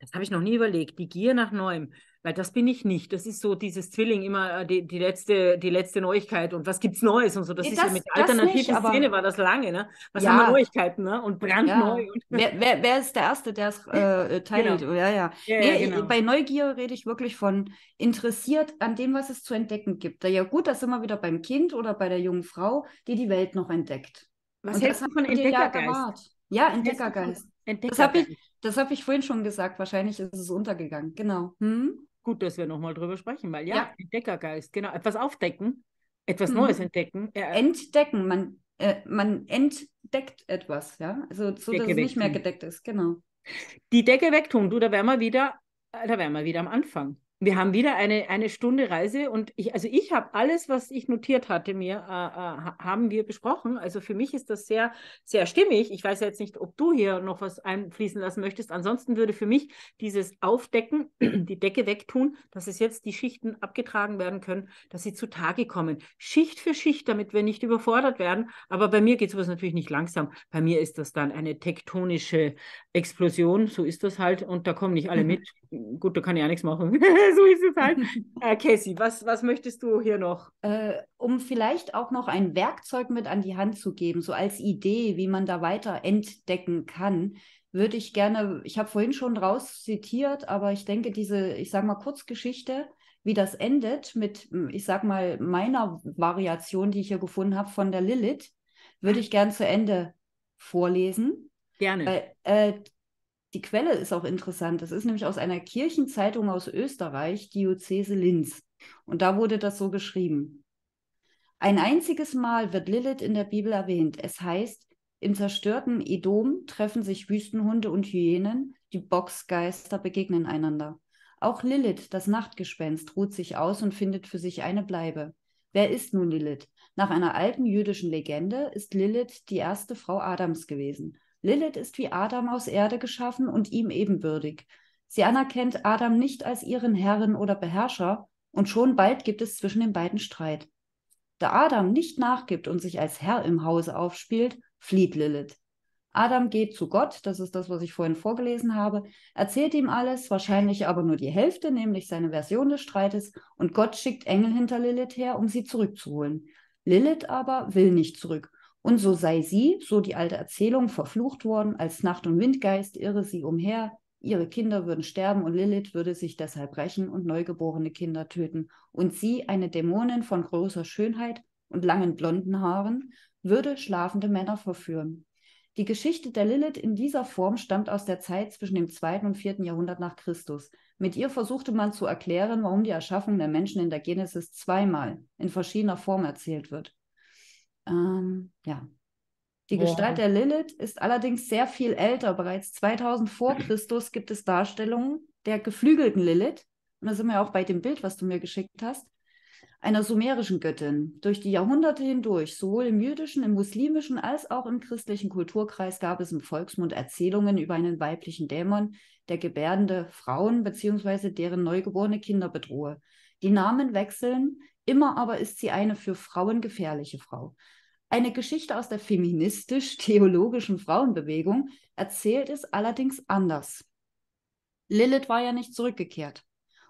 Das habe ich noch nie überlegt, die Gier nach Neuem. Weil das bin ich nicht. Das ist so dieses Zwilling, immer äh, die, die, letzte, die letzte Neuigkeit und was gibt es Neues und so. Das, das ist ja mit alternativen nicht, Szene war das lange, ne? Was ja. haben wir Neuigkeiten, ne? Und brandneu. Ja. Wer, wer, wer, ist der Erste, der es äh, äh, teilt? Genau. Ja, ja. ja nee, genau. Bei Neugier rede ich wirklich von interessiert an dem, was es zu entdecken gibt. Ja, gut, da sind wir wieder beim Kind oder bei der jungen Frau, die die Welt noch entdeckt. Was und hältst du von Entdeckergeist? Ja, Entdeckergeist. Entdecker das habe ich, hab ich vorhin schon gesagt. Wahrscheinlich ist es untergegangen. Genau. Hm? Gut, dass wir nochmal drüber sprechen, weil ja, ja, Entdeckergeist, genau. Etwas aufdecken, etwas mhm. Neues entdecken. Äh, äh, Entdecken, man, äh, man entdeckt etwas, ja. Also so, Decke dass es nicht mehr gedeckt ist, genau. Die Decke wegtun, du, da wären wir wieder, äh, da wären wir wieder am Anfang wir haben wieder eine, eine Stunde Reise und ich, also ich habe alles, was ich notiert hatte, mir äh, äh, haben wir besprochen. Also für mich ist das sehr, sehr stimmig. Ich weiß jetzt nicht, ob du hier noch was einfließen lassen möchtest. Ansonsten würde für mich dieses Aufdecken, die Decke wegtun, dass es jetzt die Schichten abgetragen werden können, dass sie zutage kommen. Schicht für Schicht, damit wir nicht überfordert werden. Aber bei mir geht sowas natürlich nicht langsam. Bei mir ist das dann eine tektonische Explosion, so ist das halt und da kommen nicht alle mhm. mit. Gut, da kann ich auch nichts machen. so ist es halt. Äh, Casey, was, was möchtest du hier noch? Äh, um vielleicht auch noch ein Werkzeug mit an die Hand zu geben, so als Idee, wie man da weiter entdecken kann, würde ich gerne, ich habe vorhin schon raus zitiert, aber ich denke, diese, ich sage mal, Kurzgeschichte, wie das endet mit, ich sage mal, meiner Variation, die ich hier gefunden habe von der Lilith, würde ich gerne zu Ende vorlesen Gerne. Weil, äh, die Quelle ist auch interessant. Das ist nämlich aus einer Kirchenzeitung aus Österreich, Diözese Linz. Und da wurde das so geschrieben. Ein einziges Mal wird Lilith in der Bibel erwähnt. Es heißt, im zerstörten Edom treffen sich Wüstenhunde und Hyänen, die Boxgeister begegnen einander. Auch Lilith, das Nachtgespenst, ruht sich aus und findet für sich eine Bleibe. Wer ist nun Lilith? Nach einer alten jüdischen Legende ist Lilith die erste Frau Adams gewesen. Lilith ist wie Adam aus Erde geschaffen und ihm ebenbürdig. Sie anerkennt Adam nicht als ihren Herrin oder Beherrscher, und schon bald gibt es zwischen den beiden Streit. Da Adam nicht nachgibt und sich als Herr im Hause aufspielt, flieht Lilith. Adam geht zu Gott, das ist das, was ich vorhin vorgelesen habe, erzählt ihm alles, wahrscheinlich aber nur die Hälfte, nämlich seine Version des Streites, und Gott schickt Engel hinter Lilith her, um sie zurückzuholen. Lilith aber will nicht zurück und so sei sie, so die alte Erzählung, verflucht worden als Nacht- und Windgeist, irre sie umher, ihre Kinder würden sterben und Lilith würde sich deshalb rächen und neugeborene Kinder töten. Und sie, eine Dämonin von großer Schönheit und langen blonden Haaren, würde schlafende Männer verführen. Die Geschichte der Lilith in dieser Form stammt aus der Zeit zwischen dem 2. und 4. Jahrhundert nach Christus. Mit ihr versuchte man zu erklären, warum die Erschaffung der Menschen in der Genesis zweimal in verschiedener Form erzählt wird. Ähm, ja. Die ja. Gestalt der Lilith ist allerdings sehr viel älter. Bereits 2000 vor Christus gibt es Darstellungen der geflügelten Lilith. Und da sind wir auch bei dem Bild, was du mir geschickt hast einer sumerischen Göttin. Durch die Jahrhunderte hindurch, sowohl im jüdischen, im muslimischen als auch im christlichen Kulturkreis gab es im Volksmund Erzählungen über einen weiblichen Dämon, der gebärdende Frauen bzw. deren neugeborene Kinder bedrohe. Die Namen wechseln, Immer aber ist sie eine für Frauen gefährliche Frau. Eine Geschichte aus der feministisch-theologischen Frauenbewegung erzählt es allerdings anders. Lilith war ja nicht zurückgekehrt.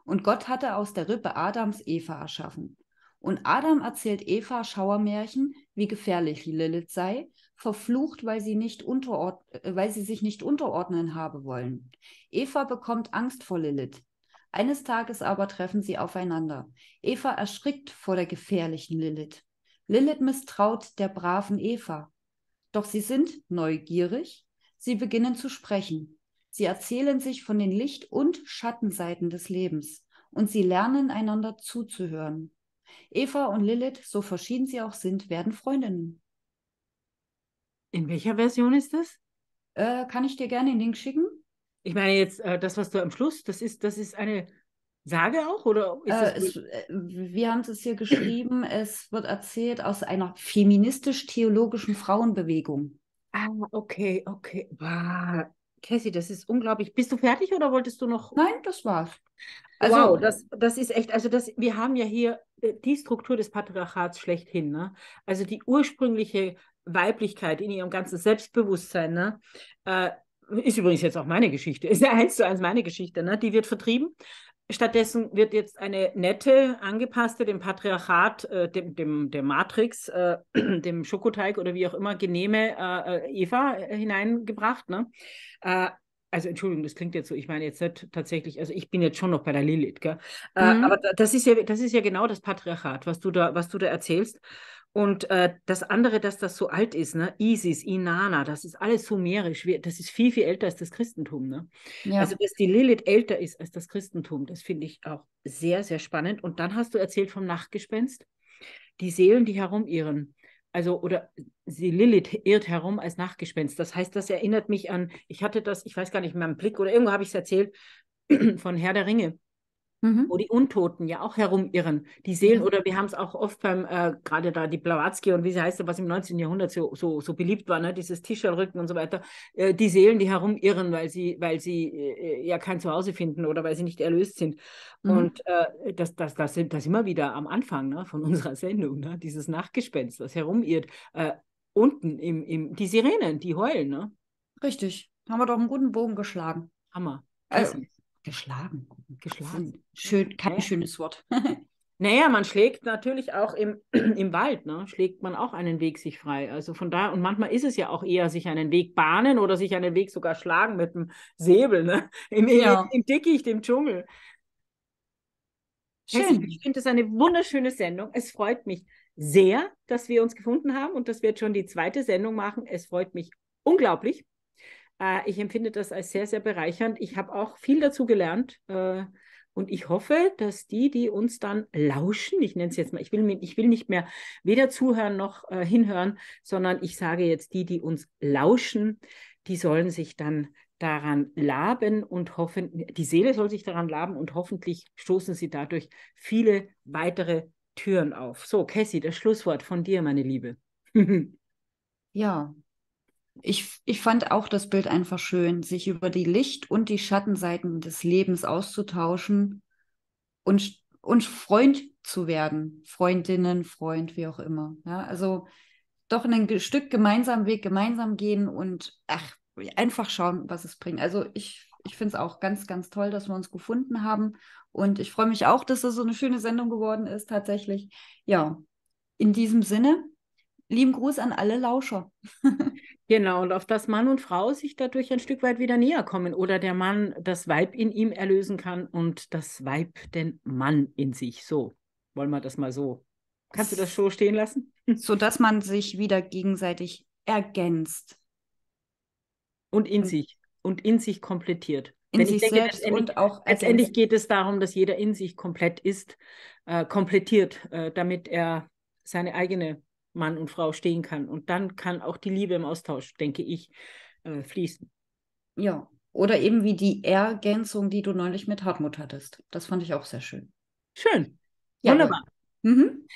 Und Gott hatte aus der Rippe Adams Eva erschaffen. Und Adam erzählt Eva Schauermärchen, wie gefährlich Lilith sei, verflucht, weil sie, nicht äh, weil sie sich nicht unterordnen habe wollen. Eva bekommt Angst vor Lilith. Eines Tages aber treffen sie aufeinander. Eva erschrickt vor der gefährlichen Lilith. Lilith misstraut der braven Eva. Doch sie sind neugierig, sie beginnen zu sprechen. Sie erzählen sich von den Licht- und Schattenseiten des Lebens und sie lernen einander zuzuhören. Eva und Lilith, so verschieden sie auch sind, werden Freundinnen. In welcher Version ist das? Äh, kann ich dir gerne den Link schicken. Ich meine jetzt, äh, das, was du am Schluss, das ist, das ist eine Sage auch, oder? Äh, es, äh, wir haben es hier geschrieben, es wird erzählt aus einer feministisch-theologischen Frauenbewegung. Ah, okay, okay. Wow. Cassie, das ist unglaublich. Bist du fertig oder wolltest du noch? Nein, das war's. Also, wow, das, das ist echt, also das, wir haben ja hier äh, die Struktur des Patriarchats schlechthin, ne? Also die ursprüngliche Weiblichkeit in ihrem ganzen Selbstbewusstsein, ne? Äh, ist übrigens jetzt auch meine Geschichte, ist ja eins zu eins meine Geschichte, ne? die wird vertrieben. Stattdessen wird jetzt eine nette, angepasste, dem Patriarchat, äh, dem, dem, der Matrix, äh, dem Schokoteig oder wie auch immer, genehme äh, äh Eva äh, hineingebracht. Ne? Äh, also Entschuldigung, das klingt jetzt so, ich meine jetzt nicht tatsächlich, also ich bin jetzt schon noch bei der Lilith, gell? Mhm. aber das ist ja, das ist ja genau das Patriarchat, was du da, was du da erzählst. Und äh, das andere, dass das so alt ist, ne? Isis, Inanna, das ist alles sumerisch. das ist viel, viel älter als das Christentum. Ne? Ja. Also, dass die Lilith älter ist als das Christentum, das finde ich auch sehr, sehr spannend. Und dann hast du erzählt vom Nachtgespenst, die Seelen, die herumirren. Also, oder sie Lilith irrt herum als Nachtgespenst. Das heißt, das erinnert mich an, ich hatte das, ich weiß gar nicht, in meinem Blick oder irgendwo habe ich es erzählt, von Herr der Ringe mhm. wo die Untoten ja auch herumirren. Die Seelen, mhm. oder wir haben es auch oft beim, äh, gerade da die Blavatsky und wie sie heißt, was im 19. Jahrhundert so, so, so beliebt war, ne? dieses Tischerrücken und so weiter, äh, die Seelen, die herumirren, weil sie, weil sie äh, ja kein Zuhause finden oder weil sie nicht erlöst sind. Mhm. Und äh, das, das, das, sind, das immer wieder am Anfang ne, von unserer Sendung, ne? dieses Nachgespenst, das herumirrt. Äh, unten im, im, die Sirenen, die heulen, ne? Richtig. Haben wir doch einen guten Bogen geschlagen. Hammer. Also, Geschlagen. Geschlagen. Schön, kein ja. schönes Wort. naja, man schlägt natürlich auch im, im Wald, ne? schlägt man auch einen Weg sich frei. Also von da, und manchmal ist es ja auch eher, sich einen Weg bahnen oder sich einen Weg sogar schlagen mit dem Säbel, ne? Im, ja. im, im Dickicht, im Dschungel. Schön. Ich finde das eine wunderschöne Sendung. Es freut mich sehr, dass wir uns gefunden haben und dass wir jetzt schon die zweite Sendung machen. Es freut mich unglaublich. Äh, ich empfinde das als sehr, sehr bereichernd. Ich habe auch viel dazu gelernt. Äh, und ich hoffe, dass die, die uns dann lauschen, ich nenne es jetzt mal, ich will, ich will nicht mehr weder zuhören noch äh, hinhören, sondern ich sage jetzt die, die uns lauschen, die sollen sich dann daran laben und hoffen, die Seele soll sich daran laben und hoffentlich stoßen sie dadurch viele weitere Türen auf. So, Cassie, das Schlusswort von dir, meine Liebe. ja, ich, ich fand auch das Bild einfach schön, sich über die Licht- und die Schattenseiten des Lebens auszutauschen und, und Freund zu werden. Freundinnen, Freund, wie auch immer. Ja, also doch ein Stück gemeinsamen Weg gemeinsam gehen und ach, einfach schauen, was es bringt. Also ich, ich finde es auch ganz, ganz toll, dass wir uns gefunden haben. Und ich freue mich auch, dass das so eine schöne Sendung geworden ist, tatsächlich. Ja, in diesem Sinne, lieben Gruß an alle Lauscher. Genau, und auf das Mann und Frau sich dadurch ein Stück weit wieder näher kommen oder der Mann das Weib in ihm erlösen kann und das Weib den Mann in sich. So, wollen wir das mal so. Kannst du das so stehen lassen? So dass man sich wieder gegenseitig ergänzt. Und in und sich. Und in sich komplettiert. In Denn sich denke, selbst und auch letztendlich geht es darum, dass jeder in sich komplett ist, äh, komplettiert, äh, damit er seine eigene Mann und Frau stehen kann. Und dann kann auch die Liebe im Austausch, denke ich, äh, fließen. Ja, oder eben wie die Ergänzung, die du neulich mit Hartmut hattest. Das fand ich auch sehr schön. Schön. Ja, Wunderbar. Mhm.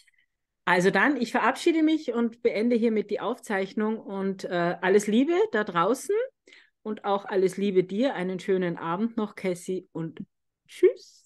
Also dann, ich verabschiede mich und beende hiermit die Aufzeichnung und äh, alles Liebe da draußen und auch alles Liebe dir. Einen schönen Abend noch, Cassie, und tschüss.